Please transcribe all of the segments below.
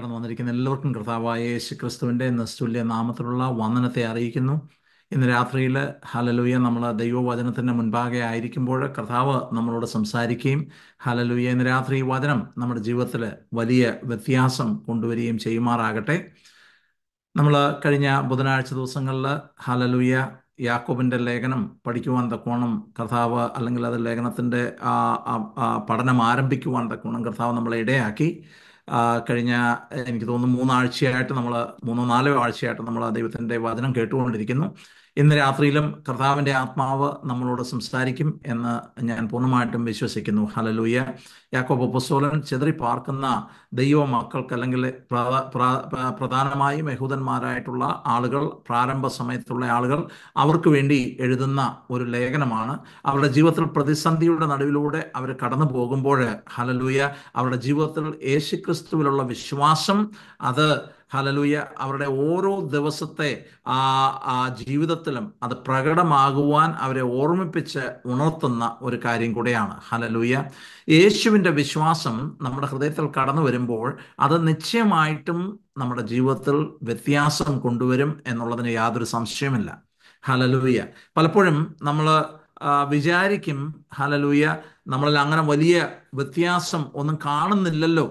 കടന്നു വന്നിരിക്കുന്ന എല്ലാവർക്കും കർത്താവായ യേശു ക്രിസ്തുവിൻ്റെ നസ്തുല്യ നാമത്തിലുള്ള വന്ദനത്തെ അറിയിക്കുന്നു ഇന്ന് രാത്രിയിൽ ഹലലൂയ നമ്മൾ ദൈവവചനത്തിൻ്റെ മുൻപാകെ ആയിരിക്കുമ്പോൾ കർത്താവ് നമ്മളോട് സംസാരിക്കുകയും ഹലലൂയ ഇന്ന് രാത്രി വചനം നമ്മുടെ ജീവിതത്തിൽ വലിയ വ്യത്യാസം കൊണ്ടുവരികയും ചെയ്യുമാറാകട്ടെ നമ്മൾ കഴിഞ്ഞ ബുധനാഴ്ച ദിവസങ്ങളിൽ ഹലലൂയ യാക്കോബിൻ്റെ ലേഖനം പഠിക്കുവാൻ തക്കോണം കർത്താവ് അല്ലെങ്കിൽ അത് ലേഖനത്തിൻ്റെ പഠനം ആരംഭിക്കുവാൻ തക്കോണം കർത്താവ് നമ്മളെ ഇടയാക്കി കഴിഞ്ഞ എനിക്ക് തോന്നുന്നു മൂന്നാഴ്ചയായിട്ട് നമ്മൾ മൂന്നോ നാലോ ആഴ്ചയായിട്ട് നമ്മൾ ദൈവത്തിൻ്റെ വചനം കേട്ടുകൊണ്ടിരിക്കുന്നു ഇന്ന് രാത്രിയിലും കർത്താവിൻ്റെ ആത്മാവ് നമ്മളോട് സംസാരിക്കും എന്ന് ഞാൻ പൂർണ്ണമായിട്ടും വിശ്വസിക്കുന്നു ഹലലൂയ യാക്കോബ് പുസ്തോലൻ ചെതറി പാർക്കുന്ന ദൈവ മക്കൾക്ക് അല്ലെങ്കിൽ പ്രധാനമായും യഹൂദന്മാരായിട്ടുള്ള ആളുകൾ പ്രാരംഭ സമയത്തുള്ള ആളുകൾ അവർക്ക് വേണ്ടി എഴുതുന്ന ഒരു ലേഖനമാണ് അവരുടെ ജീവിതത്തിൽ പ്രതിസന്ധിയുടെ നടുവിലൂടെ അവർ കടന്നു പോകുമ്പോൾ ഹലലൂയ അവരുടെ ജീവിതത്തിൽ യേശുക്രിസ്തുവിലുള്ള വിശ്വാസം അത് ഹലലൂയ അവരുടെ ഓരോ ദിവസത്തെ ആ ആ ജീവിതത്തിലും അത് പ്രകടമാകുവാൻ അവരെ ഓർമ്മിപ്പിച്ച് ഉണർത്തുന്ന ഒരു കാര്യം കൂടെയാണ് ഹലലൂയ യേശുവിൻ്റെ വിശ്വാസം നമ്മുടെ ഹൃദയത്തിൽ കടന്നു വരുമ്പോൾ അത് നിശ്ചയമായിട്ടും നമ്മുടെ ജീവിതത്തിൽ വ്യത്യാസം കൊണ്ടുവരും എന്നുള്ളതിന് യാതൊരു സംശയമില്ല ഹലലൂയ പലപ്പോഴും നമ്മൾ വിചാരിക്കും ഹലലൂയ നമ്മളിൽ അങ്ങനെ വലിയ വ്യത്യാസം ഒന്നും കാണുന്നില്ലല്ലോ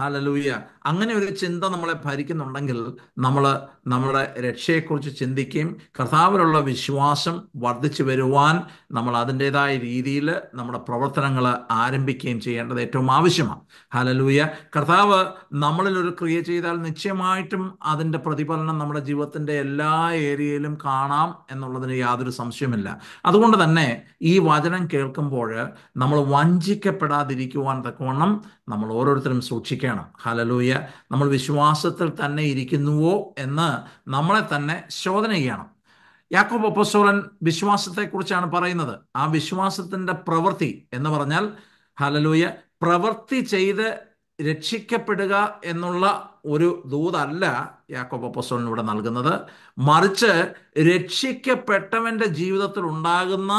ഹാലലൂയ അങ്ങനെ ഒരു ചിന്ത നമ്മളെ ഭരിക്കുന്നുണ്ടെങ്കിൽ നമ്മൾ നമ്മുടെ രക്ഷയെക്കുറിച്ച് ചിന്തിക്കുകയും കർത്താവിലുള്ള വിശ്വാസം വർദ്ധിച്ചു വരുവാൻ നമ്മൾ അതിൻ്റെതായ രീതിയിൽ നമ്മുടെ പ്രവർത്തനങ്ങൾ ആരംഭിക്കുകയും ചെയ്യേണ്ടത് ഏറ്റവും ആവശ്യമാണ് ഹലലൂയ കർത്താവ് നമ്മളിൽ ഒരു ക്രിയ ചെയ്താൽ നിശ്ചയമായിട്ടും അതിൻ്റെ പ്രതിഫലനം നമ്മുടെ ജീവിതത്തിൻ്റെ എല്ലാ ഏരിയയിലും കാണാം എന്നുള്ളതിന് യാതൊരു സംശയമില്ല അതുകൊണ്ട് തന്നെ ഈ വചനം കേൾക്കുമ്പോൾ നമ്മൾ വഞ്ചിക്കപ്പെടാതിരിക്കുവാൻ തക്കവണ്ണം നമ്മൾ ഓരോരുത്തരും സൂക്ഷിക്കണം ഹലലൂയ നമ്മൾ വിശ്വാസത്തിൽ തന്നെ ഇരിക്കുന്നുവോ എന്ന് നമ്മളെ തന്നെ ശോധന ചെയ്യണം യാക്കോബ് അപ്പസ്തോലൻ വിശ്വാസത്തെക്കുറിച്ചാണ് പറയുന്നത് ആ വിശ്വാസത്തിൻ്റെ പ്രവൃത്തി എന്ന് പറഞ്ഞാൽ ഹലലൂയ പ്രവൃത്തി ചെയ്ത് രക്ഷിക്കപ്പെടുക എന്നുള്ള ഒരു ദൂതല്ല യാക്കോബ് അപ്പസ്തോലൻ നൽകുന്നത് മറിച്ച് രക്ഷിക്കപ്പെട്ടവൻ്റെ ജീവിതത്തിൽ ഉണ്ടാകുന്ന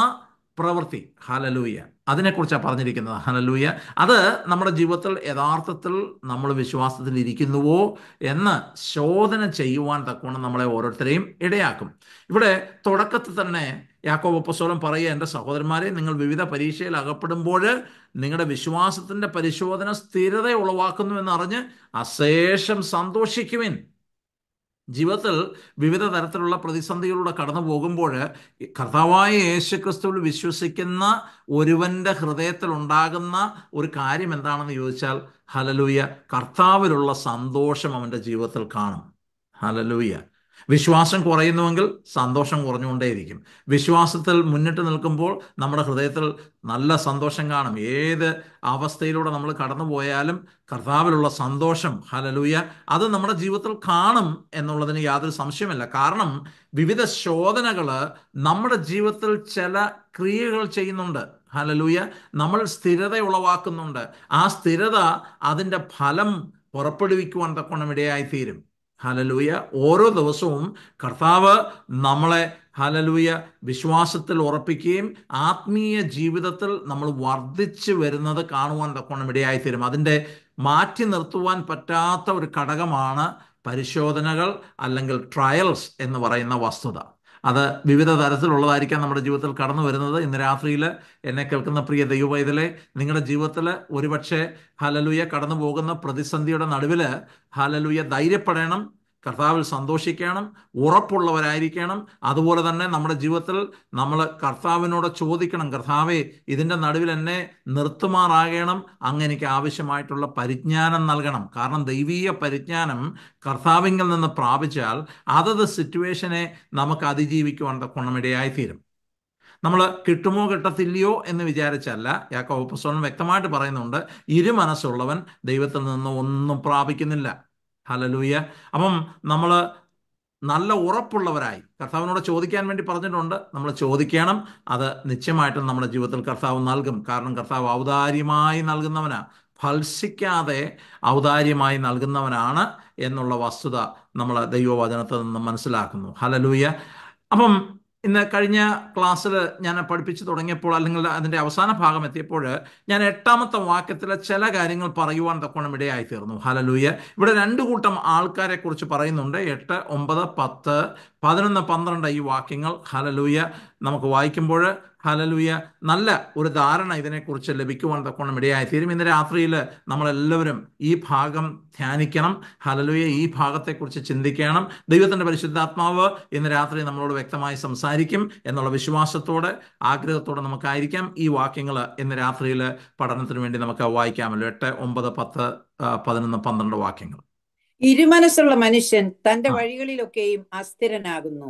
പ്രവൃത്തി ഹലലൂയ അതിനെക്കുറിച്ചാണ് പറഞ്ഞിരിക്കുന്നത് ഹലലൂയ അത് നമ്മുടെ ജീവിതത്തിൽ യഥാർത്ഥത്തിൽ നമ്മൾ വിശ്വാസത്തിൽ ഇരിക്കുന്നുവോ എന്ന് ശോധന ചെയ്യുവാൻ തക്കവണ്ണം നമ്മളെ ഓരോരുത്തരെയും ഇടയാക്കും ഇവിടെ തുടക്കത്തിൽ തന്നെ യാക്കോബ് പുസ്തകം പറയുക എൻ്റെ സഹോദരന്മാരെ നിങ്ങൾ വിവിധ പരീക്ഷയിൽ അകപ്പെടുമ്പോൾ നിങ്ങളുടെ വിശ്വാസത്തിൻ്റെ പരിശോധന സ്ഥിരത ഉളവാക്കുന്നു എന്നറിഞ്ഞ് അശേഷം സന്തോഷിക്കുവിൻ ജീവിതത്തിൽ വിവിധ തരത്തിലുള്ള പ്രതിസന്ധികളിലൂടെ കടന്നു പോകുമ്പോൾ കർത്താവായ യേശുക്രിസ്തുവിൽ വിശ്വസിക്കുന്ന ഒരുവന്റെ ഹൃദയത്തിൽ ഉണ്ടാകുന്ന ഒരു കാര്യം എന്താണെന്ന് ചോദിച്ചാൽ ഹലലൂയ കർത്താവിലുള്ള സന്തോഷം അവൻ്റെ ജീവിതത്തിൽ കാണും ഹലലൂയ വിശ്വാസം കുറയുന്നുവെങ്കിൽ സന്തോഷം കുറഞ്ഞുകൊണ്ടേയിരിക്കും വിശ്വാസത്തിൽ മുന്നിട്ട് നിൽക്കുമ്പോൾ നമ്മുടെ ഹൃദയത്തിൽ നല്ല സന്തോഷം കാണും ഏത് അവസ്ഥയിലൂടെ നമ്മൾ കടന്നു പോയാലും കർത്താവിലുള്ള സന്തോഷം ഹലലൂയ അത് നമ്മുടെ ജീവിതത്തിൽ കാണും എന്നുള്ളതിന് യാതൊരു സംശയമല്ല കാരണം വിവിധ ശോധനകൾ നമ്മുടെ ജീവിതത്തിൽ ചില ക്രിയകൾ ചെയ്യുന്നുണ്ട് ഹലലൂയ നമ്മൾ സ്ഥിരത ഉളവാക്കുന്നുണ്ട് ആ സ്ഥിരത അതിൻ്റെ ഫലം പുറപ്പെടുവിക്കുവാൻ തക്കോണം ഇടയായിത്തീരും ഹലലൂയ ഓരോ ദിവസവും കർത്താവ് നമ്മളെ ഹലലൂയ വിശ്വാസത്തിൽ ഉറപ്പിക്കുകയും ആത്മീയ ജീവിതത്തിൽ നമ്മൾ വർദ്ധിച്ചു വരുന്നത് കാണുവാൻ തക്കോണം ഇടയായിത്തീരും അതിൻ്റെ മാറ്റി നിർത്തുവാൻ പറ്റാത്ത ഒരു ഘടകമാണ് പരിശോധനകൾ അല്ലെങ്കിൽ ട്രയൽസ് എന്ന് പറയുന്ന വസ്തുത അത് വിവിധ തരത്തിലുള്ളതായിരിക്കാം നമ്മുടെ ജീവിതത്തിൽ കടന്നു വരുന്നത് ഇന്ന് രാത്രിയിൽ എന്നെ കേൾക്കുന്ന പ്രിയ ദൈവവൈതലെ നിങ്ങളുടെ ജീവിതത്തിൽ ഒരുപക്ഷെ ഹലലുയ കടന്നു പോകുന്ന പ്രതിസന്ധിയുടെ നടുവിൽ ഹലലുയ ധൈര്യപ്പെടണം കർത്താവിൽ സന്തോഷിക്കണം ഉറപ്പുള്ളവരായിരിക്കണം അതുപോലെ തന്നെ നമ്മുടെ ജീവിതത്തിൽ നമ്മൾ കർത്താവിനോട് ചോദിക്കണം കർത്താവേ ഇതിൻ്റെ നടുവിൽ എന്നെ നിർത്തുമാറാകണം അങ്ങ് എനിക്ക് ആവശ്യമായിട്ടുള്ള പരിജ്ഞാനം നൽകണം കാരണം ദൈവീയ പരിജ്ഞാനം കർത്താവിങ്കിൽ നിന്ന് പ്രാപിച്ചാൽ അതത് സിറ്റുവേഷനെ നമുക്ക് അതിജീവിക്കുവാൻ ഗുണമിടയായിത്തീരും നമ്മൾ കിട്ടുമോ കിട്ടത്തില്ലയോ എന്ന് വിചാരിച്ചല്ല യാക്കോപ്പസോൺ വ്യക്തമായിട്ട് പറയുന്നുണ്ട് ഇരു മനസ്സുള്ളവൻ ദൈവത്തിൽ നിന്ന് ഒന്നും പ്രാപിക്കുന്നില്ല ഹലലൂയ അപ്പം നമ്മൾ നല്ല ഉറപ്പുള്ളവരായി കർത്താവിനോട് ചോദിക്കാൻ വേണ്ടി പറഞ്ഞിട്ടുണ്ട് നമ്മൾ ചോദിക്കണം അത് നിശ്ചയമായിട്ടും നമ്മുടെ ജീവിതത്തിൽ കർത്താവ് നൽകും കാരണം കർത്താവ് ഔദാര്യമായി നൽകുന്നവനാ ഫൽസിക്കാതെ ഔദാര്യമായി നൽകുന്നവനാണ് എന്നുള്ള വസ്തുത നമ്മൾ ദൈവവചനത്തിൽ നിന്ന് മനസ്സിലാക്കുന്നു ഹലലൂയ അപ്പം ഇന്ന് കഴിഞ്ഞ ക്ലാസ്സിൽ ഞാൻ പഠിപ്പിച്ചു തുടങ്ങിയപ്പോൾ അല്ലെങ്കിൽ അതിൻ്റെ അവസാന ഭാഗം എത്തിയപ്പോൾ ഞാൻ എട്ടാമത്തെ വാക്യത്തിലെ ചില കാര്യങ്ങൾ പറയുവാൻ തക്കോണം ഇടയായി തീർന്നു ഹലലൂയ ഇവിടെ രണ്ട് കൂട്ടം ആൾക്കാരെ കുറിച്ച് പറയുന്നുണ്ട് എട്ട് ഒമ്പത് പത്ത് പതിനൊന്ന് പന്ത്രണ്ട് ഈ വാക്യങ്ങൾ ഹലലൂയ നമുക്ക് വായിക്കുമ്പോൾ ഹലലുയ നല്ല ഒരു ധാരണ ഇതിനെക്കുറിച്ച് ലഭിക്കുവാൻ തക്കോണം ഇടയായി തീരും ഇന്ന് രാത്രിയിൽ നമ്മളെല്ലാവരും ഈ ഭാഗം ധ്യാനിക്കണം ഹലലുയ ഈ ഭാഗത്തെക്കുറിച്ച് ചിന്തിക്കണം ദൈവത്തിൻ്റെ പരിശുദ്ധാത്മാവ് ഇന്ന് രാത്രി നമ്മളോട് വ്യക്തമായി സംസാരിക്കും എന്നുള്ള വിശ്വാസത്തോടെ ആഗ്രഹത്തോടെ നമുക്കായിരിക്കാം ഈ വാക്യങ്ങൾ ഇന്ന് രാത്രിയിൽ പഠനത്തിന് വേണ്ടി നമുക്ക് വായിക്കാമല്ലോ എട്ട് ഒമ്പത് പത്ത് പതിനൊന്ന് പന്ത്രണ്ട് വാക്യങ്ങൾ ഇരുമനസ്സുള്ള മനുഷ്യൻ തന്റെ വഴികളിലൊക്കെയും അസ്ഥിരനാകുന്നു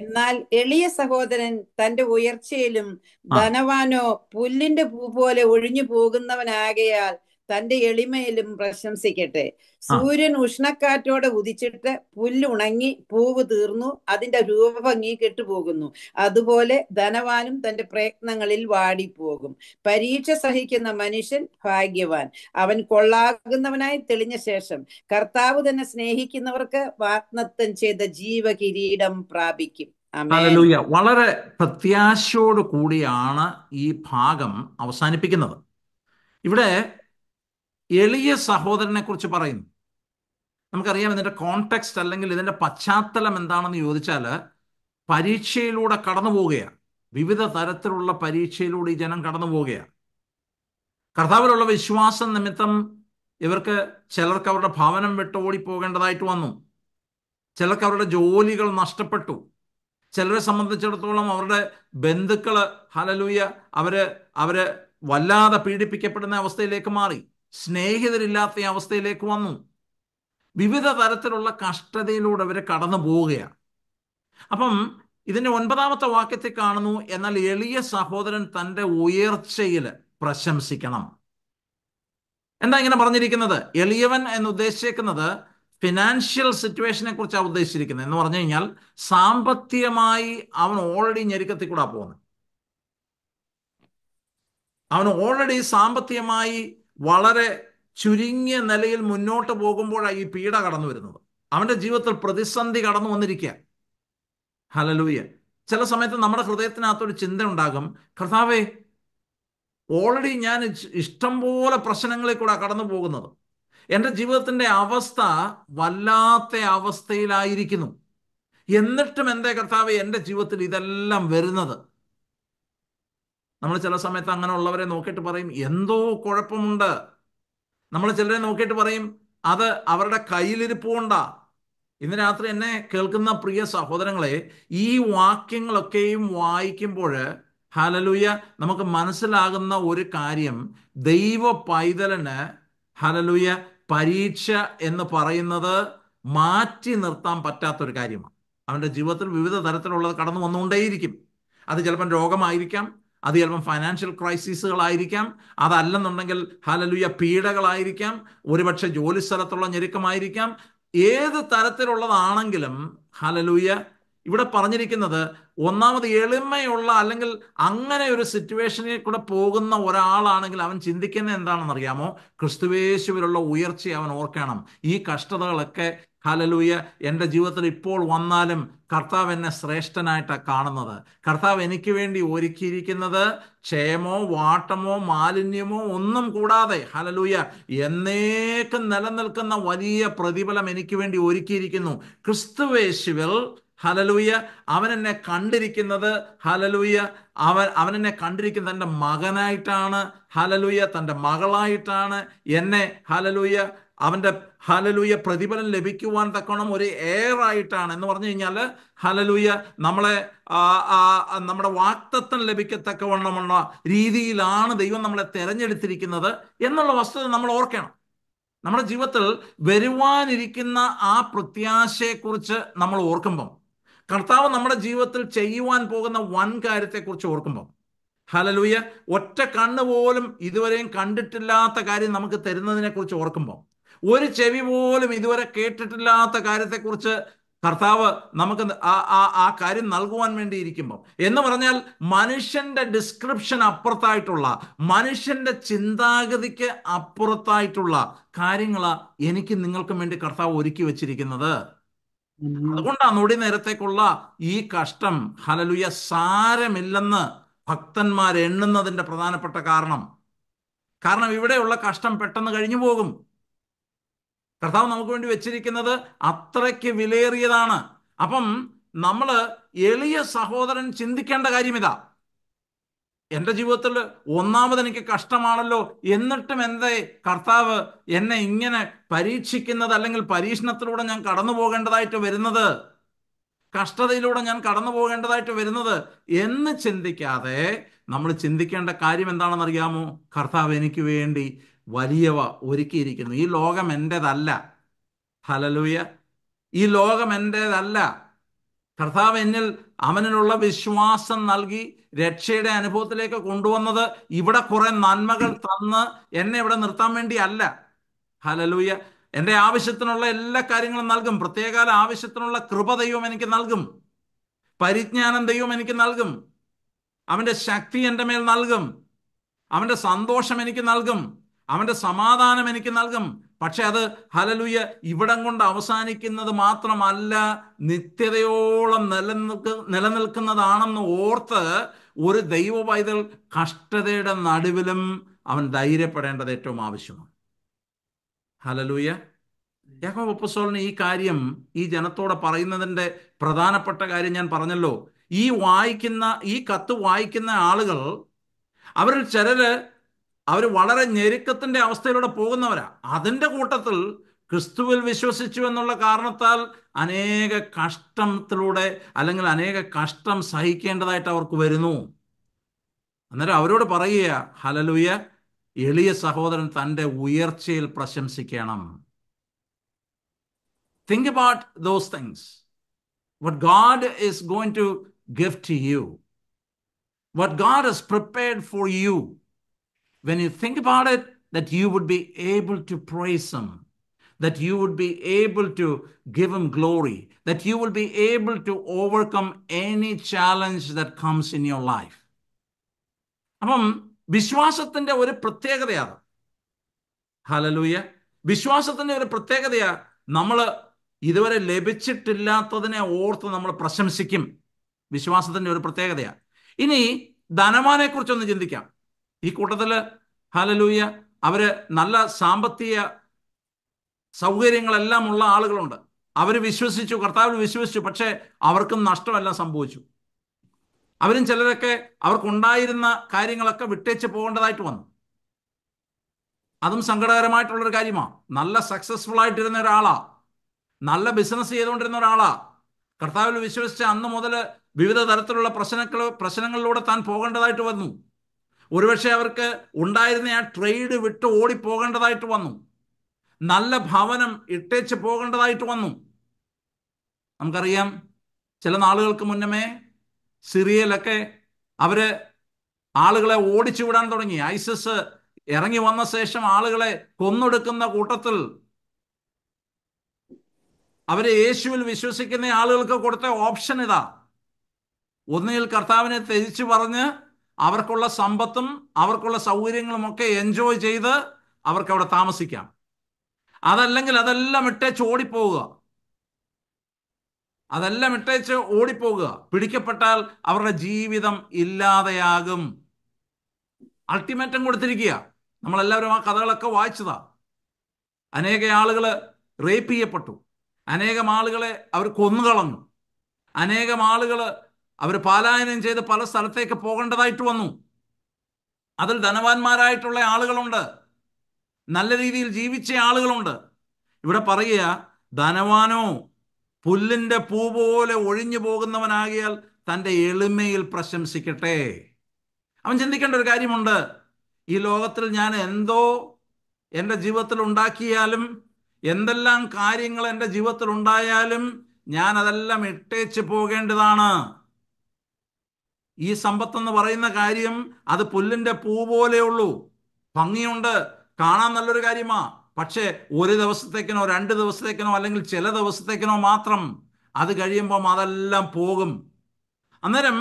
എന്നാൽ എളിയ സഹോദരൻ തന്റെ ഉയർച്ചയിലും ധനവാനോ പുല്ലിന്റെ പൂ പോലെ ഒഴിഞ്ഞു പോകുന്നവനാകയാൽ തന്റെ എളിമയിലും പ്രശംസിക്കട്ടെ സൂര്യൻ ഉഷ്ണക്കാറ്റോടെ ഉദിച്ചിട്ട് പുല്ലുണങ്ങി പൂവ് തീർന്നു അതിന്റെ രൂപഭംഗി കെട്ടുപോകുന്നു അതുപോലെ ധനവാനും തന്റെ പ്രയത്നങ്ങളിൽ വാടിപ്പോകും പരീക്ഷ സഹിക്കുന്ന മനുഷ്യൻ ഭാഗ്യവാൻ അവൻ കൊള്ളാകുന്നവനായി തെളിഞ്ഞ ശേഷം കർത്താവ് തന്നെ സ്നേഹിക്കുന്നവർക്ക് വാഗ്നത്വം ചെയ്ത ജീവകിരീടം പ്രാപിക്കും വളരെ പ്രത്യാശയോട് കൂടിയാണ് ഈ ഭാഗം അവസാനിപ്പിക്കുന്നത് ഇവിടെ എളിയ സഹോദരനെ കുറിച്ച് പറയുന്നു നമുക്കറിയാം ഇതിന്റെ കോണ്ടെക്സ്റ്റ് അല്ലെങ്കിൽ ഇതിന്റെ പശ്ചാത്തലം എന്താണെന്ന് ചോദിച്ചാൽ പരീക്ഷയിലൂടെ കടന്നു പോവുകയാണ് വിവിധ തരത്തിലുള്ള പരീക്ഷയിലൂടെ ഈ ജനം കടന്നു പോവുകയാണ് കർത്താവിലുള്ള വിശ്വാസം നിമിത്തം ഇവർക്ക് ചിലർക്ക് അവരുടെ ഭവനം വിട്ട് പോകേണ്ടതായിട്ട് വന്നു ചിലർക്ക് അവരുടെ ജോലികൾ നഷ്ടപ്പെട്ടു ചിലരെ സംബന്ധിച്ചിടത്തോളം അവരുടെ ബന്ധുക്കൾ ഹലലൂയ അവര് അവര് വല്ലാതെ പീഡിപ്പിക്കപ്പെടുന്ന അവസ്ഥയിലേക്ക് മാറി സ്നേഹിതരില്ലാത്ത അവസ്ഥയിലേക്ക് വന്നു വിവിധ തരത്തിലുള്ള കഷ്ടതയിലൂടെ അവർ കടന്നു പോവുകയാണ് അപ്പം ഇതിൻ്റെ ഒൻപതാമത്തെ വാക്യത്തിൽ കാണുന്നു എന്നാൽ എളിയ സഹോദരൻ തൻ്റെ ഉയർച്ചയിൽ പ്രശംസിക്കണം എന്താ ഇങ്ങനെ പറഞ്ഞിരിക്കുന്നത് എളിയവൻ എന്ന് ഉദ്ദേശിച്ചേക്കുന്നത് ഫിനാൻഷ്യൽ സിറ്റുവേഷനെ കുറിച്ചാണ് ഉദ്ദേശിച്ചിരിക്കുന്നത് എന്ന് പറഞ്ഞു കഴിഞ്ഞാൽ സാമ്പത്തികമായി അവൻ ഓൾറെഡി ഞെരുക്കത്തി കൂടാ പോകുന്നത് അവൻ ഓൾറെഡി സാമ്പത്തികമായി വളരെ ചുരുങ്ങിയ നിലയിൽ മുന്നോട്ട് പോകുമ്പോഴാണ് ഈ പീഡ കടന്നു വരുന്നത് അവൻ്റെ ജീവിതത്തിൽ പ്രതിസന്ധി കടന്നു വന്നിരിക്കുക ഹലലൂയ ചില സമയത്ത് നമ്മുടെ ഹൃദയത്തിനകത്തൊരു ചിന്ത ഉണ്ടാകും കർത്താവേ ഓൾറെഡി ഞാൻ ഇഷ്ടം പോലെ പ്രശ്നങ്ങളിൽ കൂടെ കടന്നു പോകുന്നത് എൻ്റെ ജീവിതത്തിൻ്റെ അവസ്ഥ വല്ലാത്ത അവസ്ഥയിലായിരിക്കുന്നു എന്നിട്ടും എന്തേ കർത്താവ് എൻ്റെ ജീവിതത്തിൽ ഇതെല്ലാം വരുന്നത് നമ്മൾ ചില സമയത്ത് അങ്ങനെ ഉള്ളവരെ നോക്കിയിട്ട് പറയും എന്തോ കുഴപ്പമുണ്ട് നമ്മൾ ചിലരെ നോക്കിയിട്ട് പറയും അത് അവരുടെ കയ്യിലിരിപ്പ് കൊണ്ടാ ഇന്ന് രാത്രി എന്നെ കേൾക്കുന്ന പ്രിയ സഹോദരങ്ങളെ ഈ വാക്യങ്ങളൊക്കെയും വായിക്കുമ്പോൾ ഹലലുയ നമുക്ക് മനസ്സിലാകുന്ന ഒരു കാര്യം ദൈവ പൈതലന് ഹലലുയ പരീക്ഷ എന്ന് പറയുന്നത് മാറ്റി നിർത്താൻ പറ്റാത്തൊരു കാര്യമാണ് അവൻ്റെ ജീവിതത്തിൽ വിവിധ തരത്തിലുള്ളത് കടന്നു വന്നുകൊണ്ടേയിരിക്കും അത് ചിലപ്പം രോഗമായിരിക്കാം അത് ചിലപ്പം ഫൈനാൻഷ്യൽ ക്രൈസിസുകളായിരിക്കാം അതല്ലെന്നുണ്ടെങ്കിൽ ഹലലുയ പീഡകളായിരിക്കാം ഒരുപക്ഷെ ജോലി സ്ഥലത്തുള്ള ഞെരുക്കമായിരിക്കാം ഏത് തരത്തിലുള്ളതാണെങ്കിലും ഹലലുയ ഇവിടെ പറഞ്ഞിരിക്കുന്നത് ഒന്നാമത് എളിമയുള്ള അല്ലെങ്കിൽ അങ്ങനെ ഒരു സിറ്റുവേഷനിൽ കൂടെ പോകുന്ന ഒരാളാണെങ്കിൽ അവൻ ചിന്തിക്കുന്നത് എന്താണെന്ന് അറിയാമോ ക്രിസ്തുവേശുവിലുള്ള ഉയർച്ച അവൻ ഓർക്കണം ഈ കഷ്ടതകളൊക്കെ ഹലലൂയ എൻ്റെ ജീവിതത്തിൽ ഇപ്പോൾ വന്നാലും കർത്താവ് എന്നെ ശ്രേഷ്ഠനായിട്ടാണ് കാണുന്നത് കർത്താവ് എനിക്ക് വേണ്ടി ഒരുക്കിയിരിക്കുന്നത് ക്ഷേമോ വാട്ടമോ മാലിന്യമോ ഒന്നും കൂടാതെ ഹലലൂയ എന്നേക്കും നിലനിൽക്കുന്ന വലിയ പ്രതിഫലം എനിക്ക് വേണ്ടി ഒരുക്കിയിരിക്കുന്നു ക്രിസ്തുവേശുവിൽ ഹലലൂയ്യ അവൻ എന്നെ കണ്ടിരിക്കുന്നത് ഹലലൂയ്യ അവൻ അവൻ എന്നെ കണ്ടിരിക്കുന്ന തൻ്റെ മകനായിട്ടാണ് ഹലലൂയ്യ തൻ്റെ മകളായിട്ടാണ് എന്നെ ഹലലൂയ്യ അവൻ്റെ ഹലലൂയ്യ പ്രതിഫലം ലഭിക്കുവാൻ തക്കോണം ഒരു എയർ ആയിട്ടാണ് എന്ന് പറഞ്ഞു കഴിഞ്ഞാൽ ഹലലൂയ്യ നമ്മളെ നമ്മുടെ വാക്തത്വം ലഭിക്കത്തക്കവണ്ണമുള്ള രീതിയിലാണ് ദൈവം നമ്മളെ തിരഞ്ഞെടുത്തിരിക്കുന്നത് എന്നുള്ള വസ്തുത നമ്മൾ ഓർക്കണം നമ്മുടെ ജീവിതത്തിൽ വരുവാനിരിക്കുന്ന ആ പ്രത്യാശയെക്കുറിച്ച് നമ്മൾ ഓർക്കുമ്പം കർത്താവ് നമ്മുടെ ജീവിതത്തിൽ ചെയ്യുവാൻ പോകുന്ന വൻ കാര്യത്തെക്കുറിച്ച് ഓർക്കുമ്പോൾ ഹലലൂയ ഒറ്റ കണ്ണ് പോലും ഇതുവരെയും കണ്ടിട്ടില്ലാത്ത കാര്യം നമുക്ക് കുറിച്ച് ഓർക്കുമ്പോൾ ഒരു ചെവി പോലും ഇതുവരെ കേട്ടിട്ടില്ലാത്ത കാര്യത്തെക്കുറിച്ച് കർത്താവ് നമുക്ക് ആ ആ കാര്യം നൽകുവാൻ വേണ്ടിയിരിക്കുമ്പോൾ എന്ന് പറഞ്ഞാൽ മനുഷ്യന്റെ ഡിസ്ക്രിപ്ഷൻ അപ്പുറത്തായിട്ടുള്ള മനുഷ്യന്റെ ചിന്താഗതിക്ക് അപ്പുറത്തായിട്ടുള്ള കാര്യങ്ങളാണ് എനിക്ക് നിങ്ങൾക്കും വേണ്ടി കർത്താവ് ഒരുക്കി വെച്ചിരിക്കുന്നത് അതുകൊണ്ടാണ് നൊടി നേരത്തേക്കുള്ള ഈ കഷ്ടം ഹലലുയ സാരമില്ലെന്ന് ഭക്തന്മാർ എണ്ണുന്നതിന്റെ പ്രധാനപ്പെട്ട കാരണം കാരണം ഇവിടെയുള്ള കഷ്ടം പെട്ടെന്ന് കഴിഞ്ഞു പോകും കർത്താവ് നമുക്ക് വേണ്ടി വെച്ചിരിക്കുന്നത് അത്രയ്ക്ക് വിലയേറിയതാണ് അപ്പം നമ്മൾ എളിയ സഹോദരൻ ചിന്തിക്കേണ്ട കാര്യം ഇതാ എൻ്റെ ജീവിതത്തിൽ ഒന്നാമത് എനിക്ക് കഷ്ടമാണല്ലോ എന്നിട്ടും എന്തേ കർത്താവ് എന്നെ ഇങ്ങനെ പരീക്ഷിക്കുന്നത് അല്ലെങ്കിൽ പരീക്ഷണത്തിലൂടെ ഞാൻ കടന്നു പോകേണ്ടതായിട്ട് വരുന്നത് കഷ്ടതയിലൂടെ ഞാൻ കടന്നു പോകേണ്ടതായിട്ട് വരുന്നത് എന്ന് ചിന്തിക്കാതെ നമ്മൾ ചിന്തിക്കേണ്ട കാര്യം എന്താണെന്ന് അറിയാമോ കർത്താവ് എനിക്ക് വേണ്ടി വലിയവ ഒരുക്കിയിരിക്കുന്നു ഈ ലോകം എൻ്റേതല്ല ഹലലൂയ ഈ ലോകം എൻ്റേതല്ല കർത്താവ് എന്നിൽ അവനിലുള്ള വിശ്വാസം നൽകി രക്ഷയുടെ അനുഭവത്തിലേക്ക് കൊണ്ടുവന്നത് ഇവിടെ കുറെ നന്മകൾ തന്ന് എന്നെ ഇവിടെ നിർത്താൻ വേണ്ടി അല്ല ഹലലൂയ എന്റെ ആവശ്യത്തിനുള്ള എല്ലാ കാര്യങ്ങളും നൽകും പ്രത്യേകാല ആവശ്യത്തിനുള്ള കൃപ ദൈവം എനിക്ക് നൽകും പരിജ്ഞാനം ദൈവം എനിക്ക് നൽകും അവന്റെ ശക്തി എൻ്റെ മേൽ നൽകും അവന്റെ സന്തോഷം എനിക്ക് നൽകും അവന്റെ സമാധാനം എനിക്ക് നൽകും പക്ഷെ അത് ഹലലുയ ഇവിടം കൊണ്ട് അവസാനിക്കുന്നത് മാത്രമല്ല നിത്യതയോളം നിലനിൽക്ക നിലനിൽക്കുന്നതാണെന്ന് ഓർത്ത് ഒരു ദൈവ പൈതൽ കഷ്ടതയുടെ നടുവിലും അവൻ ധൈര്യപ്പെടേണ്ടത് ഏറ്റവും ആവശ്യമാണ് ഹലലൂയ യഹോബ് അപ്പസോളിന് ഈ കാര്യം ഈ ജനത്തോടെ പറയുന്നതിൻ്റെ പ്രധാനപ്പെട്ട കാര്യം ഞാൻ പറഞ്ഞല്ലോ ഈ വായിക്കുന്ന ഈ കത്ത് വായിക്കുന്ന ആളുകൾ അവരിൽ ചിലര് അവർ വളരെ ഞെരുക്കത്തിന്റെ അവസ്ഥയിലൂടെ പോകുന്നവരാ അതിൻ്റെ കൂട്ടത്തിൽ ക്രിസ്തുവിൽ വിശ്വസിച്ചു എന്നുള്ള കാരണത്താൽ അനേക കഷ്ടത്തിലൂടെ അല്ലെങ്കിൽ അനേക കഷ്ടം സഹിക്കേണ്ടതായിട്ട് അവർക്ക് വരുന്നു അന്നേരം അവരോട് പറയുക ഹലലുയ എളിയ സഹോദരൻ തൻ്റെ ഉയർച്ചയിൽ പ്രശംസിക്കണം think about those things what God is going to gift you what God is prepared for you when you think about it, that you would be able to praise Him, that you would be able to give Him glory, that you will be able to overcome any challenge that comes in your life. അപ്പം വിശ്വാസത്തിന്റെ ഒരു പ്രത്യേകതയാണ് ഹലലൂയ വിശ്വാസത്തിന്റെ ഒരു പ്രത്യേകതയാ നമ്മൾ ഇതുവരെ ലഭിച്ചിട്ടില്ലാത്തതിനെ ഓർത്ത് നമ്മൾ പ്രശംസിക്കും വിശ്വാസത്തിന്റെ ഒരു പ്രത്യേകതയാണ് ഇനി ധനവാനെ കുറിച്ചൊന്ന് ചിന്തിക്കാം ഈ കൂട്ടത്തില് ഹാലലൂയ അവര് നല്ല സാമ്പത്തിക സൗകര്യങ്ങളെല്ലാം ഉള്ള ആളുകളുണ്ട് അവർ വിശ്വസിച്ചു കർത്താവിൽ വിശ്വസിച്ചു പക്ഷേ അവർക്കും നഷ്ടമെല്ലാം സംഭവിച്ചു അവരും ചിലരൊക്കെ അവർക്കുണ്ടായിരുന്ന കാര്യങ്ങളൊക്കെ വിട്ടേച്ച് പോകേണ്ടതായിട്ട് വന്നു അതും സങ്കടകരമായിട്ടുള്ളൊരു കാര്യമാണ് നല്ല സക്സസ്ഫുൾ ആയിട്ടിരുന്ന ഒരാളാ നല്ല ബിസിനസ് ചെയ്തുകൊണ്ടിരുന്ന ഒരാളാ കർത്താവിൽ വിശ്വസിച്ച് അന്ന് മുതൽ വിവിധ തരത്തിലുള്ള പ്രശ്നങ്ങൾ പ്രശ്നങ്ങളിലൂടെ താൻ പോകേണ്ടതായിട്ട് വന്നു ഒരുപക്ഷെ അവർക്ക് ഉണ്ടായിരുന്ന ആ ട്രേഡ് വിട്ട് ഓടിപ്പോകേണ്ടതായിട്ട് വന്നു നല്ല ഭവനം ഇട്ടേച്ച് പോകേണ്ടതായിട്ട് വന്നു നമുക്കറിയാം ചില നാളുകൾക്ക് മുന്നമേ സിറിയയിലൊക്കെ അവര് ആളുകളെ ഓടിച്ചു വിടാൻ തുടങ്ങി ഐസിസ് ഇറങ്ങി വന്ന ശേഷം ആളുകളെ കൊന്നൊടുക്കുന്ന കൂട്ടത്തിൽ അവരെ യേശുവിൽ വിശ്വസിക്കുന്ന ആളുകൾക്ക് കൊടുത്ത ഓപ്ഷൻ ഇതാ ഒന്നിൽ കർത്താവിനെ തിരിച്ചു പറഞ്ഞ് അവർക്കുള്ള സമ്പത്തും അവർക്കുള്ള സൗകര്യങ്ങളും ഒക്കെ എൻജോയ് ചെയ്ത് അവർക്ക് അവിടെ താമസിക്കാം അതല്ലെങ്കിൽ അതെല്ലാം ഇട്ടേച്ച് ഓടിപ്പോവുക അതെല്ലാം ഇട്ടേച്ച് ഓടിപ്പോവുക പിടിക്കപ്പെട്ടാൽ അവരുടെ ജീവിതം ഇല്ലാതെയാകും അൾട്ടിമേറ്റം കൊടുത്തിരിക്കുക നമ്മളെല്ലാവരും ആ കഥകളൊക്കെ വായിച്ചതാ അനേക ആളുകൾ റേപ്പ് ചെയ്യപ്പെട്ടു അനേകം ആളുകളെ അവർ കൊന്നുകളഞ്ഞു അനേകം ആളുകൾ അവർ പാലായനം ചെയ്ത് പല സ്ഥലത്തേക്ക് പോകേണ്ടതായിട്ട് വന്നു അതിൽ ധനവാന്മാരായിട്ടുള്ള ആളുകളുണ്ട് നല്ല രീതിയിൽ ജീവിച്ച ആളുകളുണ്ട് ഇവിടെ പറയുക ധനവാനോ പുല്ലിൻ്റെ പൂ പോലെ ഒഴിഞ്ഞു പോകുന്നവനാകിയാൽ തൻ്റെ എളിമയിൽ പ്രശംസിക്കട്ടെ അവൻ ചിന്തിക്കേണ്ട ഒരു കാര്യമുണ്ട് ഈ ലോകത്തിൽ ഞാൻ എന്തോ എൻ്റെ ജീവിതത്തിൽ ഉണ്ടാക്കിയാലും എന്തെല്ലാം കാര്യങ്ങൾ എൻ്റെ ജീവിതത്തിൽ ഉണ്ടായാലും ഞാൻ അതെല്ലാം ഇട്ടേച്ച് പോകേണ്ടതാണ് ഈ സമ്പത്ത് എന്ന് പറയുന്ന കാര്യം അത് പുല്ലിന്റെ പൂ പോലെയുള്ളൂ ഭംഗിയുണ്ട് കാണാൻ നല്ലൊരു കാര്യമാ പക്ഷേ ഒരു ദിവസത്തേക്കിനോ രണ്ട് ദിവസത്തേക്കിനോ അല്ലെങ്കിൽ ചില ദിവസത്തേക്കിനോ മാത്രം അത് കഴിയുമ്പം അതെല്ലാം പോകും അന്നേരം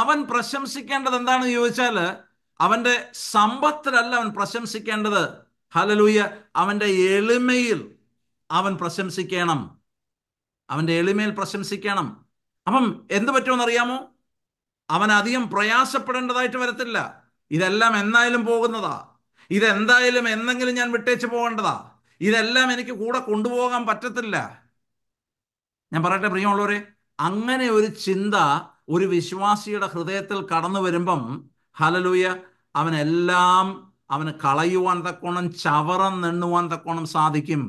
അവൻ പ്രശംസിക്കേണ്ടത് എന്താണെന്ന് ചോദിച്ചാൽ അവന്റെ സമ്പത്തിലല്ല അവൻ പ്രശംസിക്കേണ്ടത് ഹലലൂയ അവന്റെ എളിമയിൽ അവൻ പ്രശംസിക്കണം അവന്റെ എളിമയിൽ പ്രശംസിക്കണം അപ്പം എന്ത് അറിയാമോ അവൻ അധികം പ്രയാസപ്പെടേണ്ടതായിട്ട് വരത്തില്ല ഇതെല്ലാം എന്നായാലും പോകുന്നതാ ഇതെന്തായാലും എന്തെങ്കിലും ഞാൻ വിട്ടേച്ച് പോകേണ്ടതാ ഇതെല്ലാം എനിക്ക് കൂടെ കൊണ്ടുപോകാൻ പറ്റത്തില്ല ഞാൻ പറയട്ടെ പ്രിയമുള്ളവരെ അങ്ങനെ ഒരു ചിന്ത ഒരു വിശ്വാസിയുടെ ഹൃദയത്തിൽ കടന്നു വരുമ്പം ഹലലൂയ അവനെല്ലാം അവന് കളയുവാൻ തക്കോണം ചവറം നെണ്ണുവാൻ തക്കോണം സാധിക്കും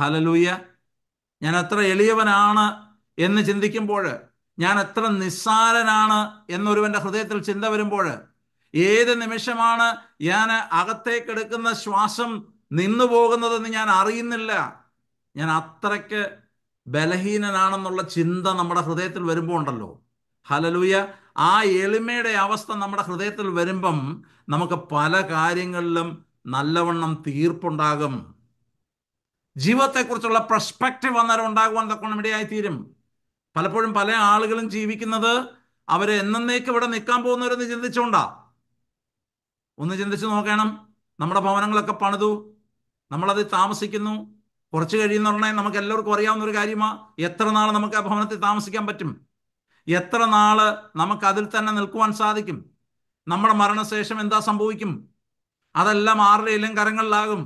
ഹലലൂയ ഞാൻ എത്ര എളിയവനാണ് എന്ന് ചിന്തിക്കുമ്പോൾ ഞാൻ എത്ര നിസ്സാരനാണ് എന്നൊരുവന്റെ ഹൃദയത്തിൽ ചിന്ത വരുമ്പോൾ ഏത് നിമിഷമാണ് ഞാൻ അകത്തേക്കെടുക്കുന്ന ശ്വാസം നിന്നു പോകുന്നതെന്ന് ഞാൻ അറിയുന്നില്ല ഞാൻ അത്രയ്ക്ക് ബലഹീനനാണെന്നുള്ള ചിന്ത നമ്മുടെ ഹൃദയത്തിൽ വരുമ്പോൾ ഉണ്ടല്ലോ ഹലലൂയ ആ എളിമയുടെ അവസ്ഥ നമ്മുടെ ഹൃദയത്തിൽ വരുമ്പം നമുക്ക് പല കാര്യങ്ങളിലും നല്ലവണ്ണം തീർപ്പുണ്ടാകും ജീവിതത്തെക്കുറിച്ചുള്ള പ്രസ്പെക്റ്റീവ് അന്നേരം ഉണ്ടാകുവാൻ തക്കോണം ഇടയായി തീരും പലപ്പോഴും പല ആളുകളും ജീവിക്കുന്നത് അവർ എന്നേക്ക് ഇവിടെ നിൽക്കാൻ പോകുന്നവരെന്ന് ചിന്തിച്ചോണ്ടാ ഒന്ന് ചിന്തിച്ച് നോക്കണം നമ്മുടെ ഭവനങ്ങളൊക്കെ പണിതു നമ്മളത് താമസിക്കുന്നു കുറച്ച് കഴിയുന്ന പറഞ്ഞാൽ നമുക്ക് എല്ലാവർക്കും അറിയാവുന്ന ഒരു കാര്യമാണ് എത്ര നാൾ നമുക്ക് ആ ഭവനത്തിൽ താമസിക്കാൻ പറ്റും എത്ര നാള് നമുക്ക് അതിൽ തന്നെ നിൽക്കുവാൻ സാധിക്കും നമ്മുടെ മരണശേഷം എന്താ സംഭവിക്കും അതെല്ലാം ആരുടെയെല്ലാം കരങ്ങളിലാകും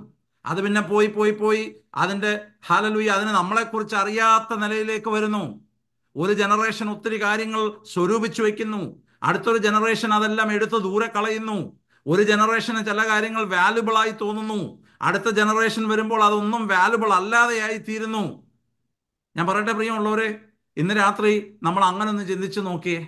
അത് പിന്നെ പോയി പോയി പോയി അതിൻ്റെ ഹലലുയി അതിന് നമ്മളെക്കുറിച്ച് അറിയാത്ത നിലയിലേക്ക് വരുന്നു ഒരു ജനറേഷൻ ഒത്തിരി കാര്യങ്ങൾ സ്വരൂപിച്ചു വയ്ക്കുന്നു അടുത്തൊരു ജനറേഷൻ അതെല്ലാം എടുത്ത് ദൂരെ കളയുന്നു ഒരു ജനറേഷന് ചില കാര്യങ്ങൾ വാല്യുബിൾ ആയി തോന്നുന്നു അടുത്ത ജനറേഷൻ വരുമ്പോൾ അതൊന്നും വാല്യുബിൾ അല്ലാതെയായി തീരുന്നു ഞാൻ പറയട്ടെ പ്രിയമുള്ളവരെ ഇന്ന് രാത്രി നമ്മൾ അങ്ങനെ ഒന്ന് ചിന്തിച്ചു നോക്കിയേ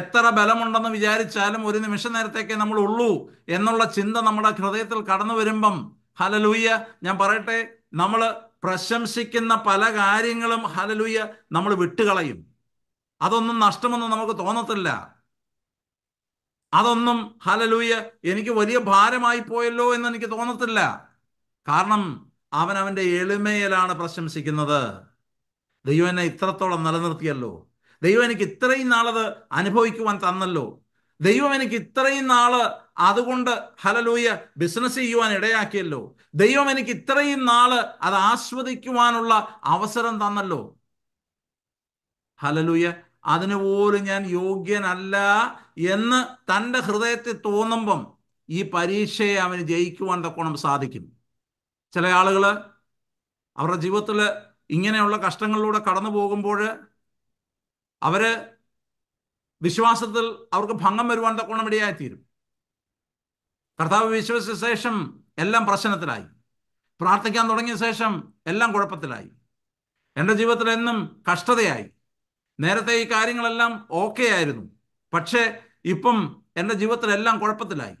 എത്ര ബലമുണ്ടെന്ന് വിചാരിച്ചാലും ഒരു നിമിഷം നേരത്തേക്ക് നമ്മൾ ഉള്ളൂ എന്നുള്ള ചിന്ത നമ്മുടെ ഹൃദയത്തിൽ കടന്നു വരുമ്പം ഹലലൂയ്യ ഞാൻ പറയട്ടെ നമ്മൾ പ്രശംസിക്കുന്ന പല കാര്യങ്ങളും ഹലലുയ നമ്മൾ വിട്ടുകളയും അതൊന്നും നഷ്ടമൊന്നും നമുക്ക് തോന്നത്തില്ല അതൊന്നും ഹലലൂയ എനിക്ക് വലിയ ഭാരമായി പോയല്ലോ എന്ന് എനിക്ക് തോന്നത്തില്ല കാരണം അവൻ അവൻ്റെ എളിമയിലാണ് പ്രശംസിക്കുന്നത് ദൈവം എന്നെ ഇത്രത്തോളം നിലനിർത്തിയല്ലോ ദൈവം എനിക്ക് ഇത്രയും നാളത് അനുഭവിക്കുവാൻ തന്നല്ലോ ദൈവം എനിക്ക് ഇത്രയും നാള് അതുകൊണ്ട് ഹലലൂയ ബിസിനസ് ചെയ്യുവാൻ ഇടയാക്കിയല്ലോ ദൈവം എനിക്ക് ഇത്രയും നാള് അത് ആസ്വദിക്കുവാനുള്ള അവസരം തന്നല്ലോ ഹലലൂയ അതിനുപോലും ഞാൻ യോഗ്യനല്ല എന്ന് തൻ്റെ ഹൃദയത്തിൽ തോന്നുമ്പം ഈ പരീക്ഷയെ അവന് ജയിക്കുവാൻ തക്കോണം സാധിക്കും ചില ആളുകൾ അവരുടെ ജീവിതത്തിൽ ഇങ്ങനെയുള്ള കഷ്ടങ്ങളിലൂടെ കടന്നു പോകുമ്പോൾ അവർ വിശ്വാസത്തിൽ അവർക്ക് ഭംഗം വരുവാൻ തക്കോണം ഇടയായിത്തീരും കർത്താവ് വിശ്വസിച്ച ശേഷം എല്ലാം പ്രശ്നത്തിലായി പ്രാർത്ഥിക്കാൻ തുടങ്ങിയ ശേഷം എല്ലാം കുഴപ്പത്തിലായി എൻ്റെ ജീവിതത്തിൽ എന്നും കഷ്ടതയായി നേരത്തെ ഈ കാര്യങ്ങളെല്ലാം ഓക്കെ ആയിരുന്നു പക്ഷേ ഇപ്പം എൻ്റെ ജീവിതത്തിലെല്ലാം കുഴപ്പത്തിലായി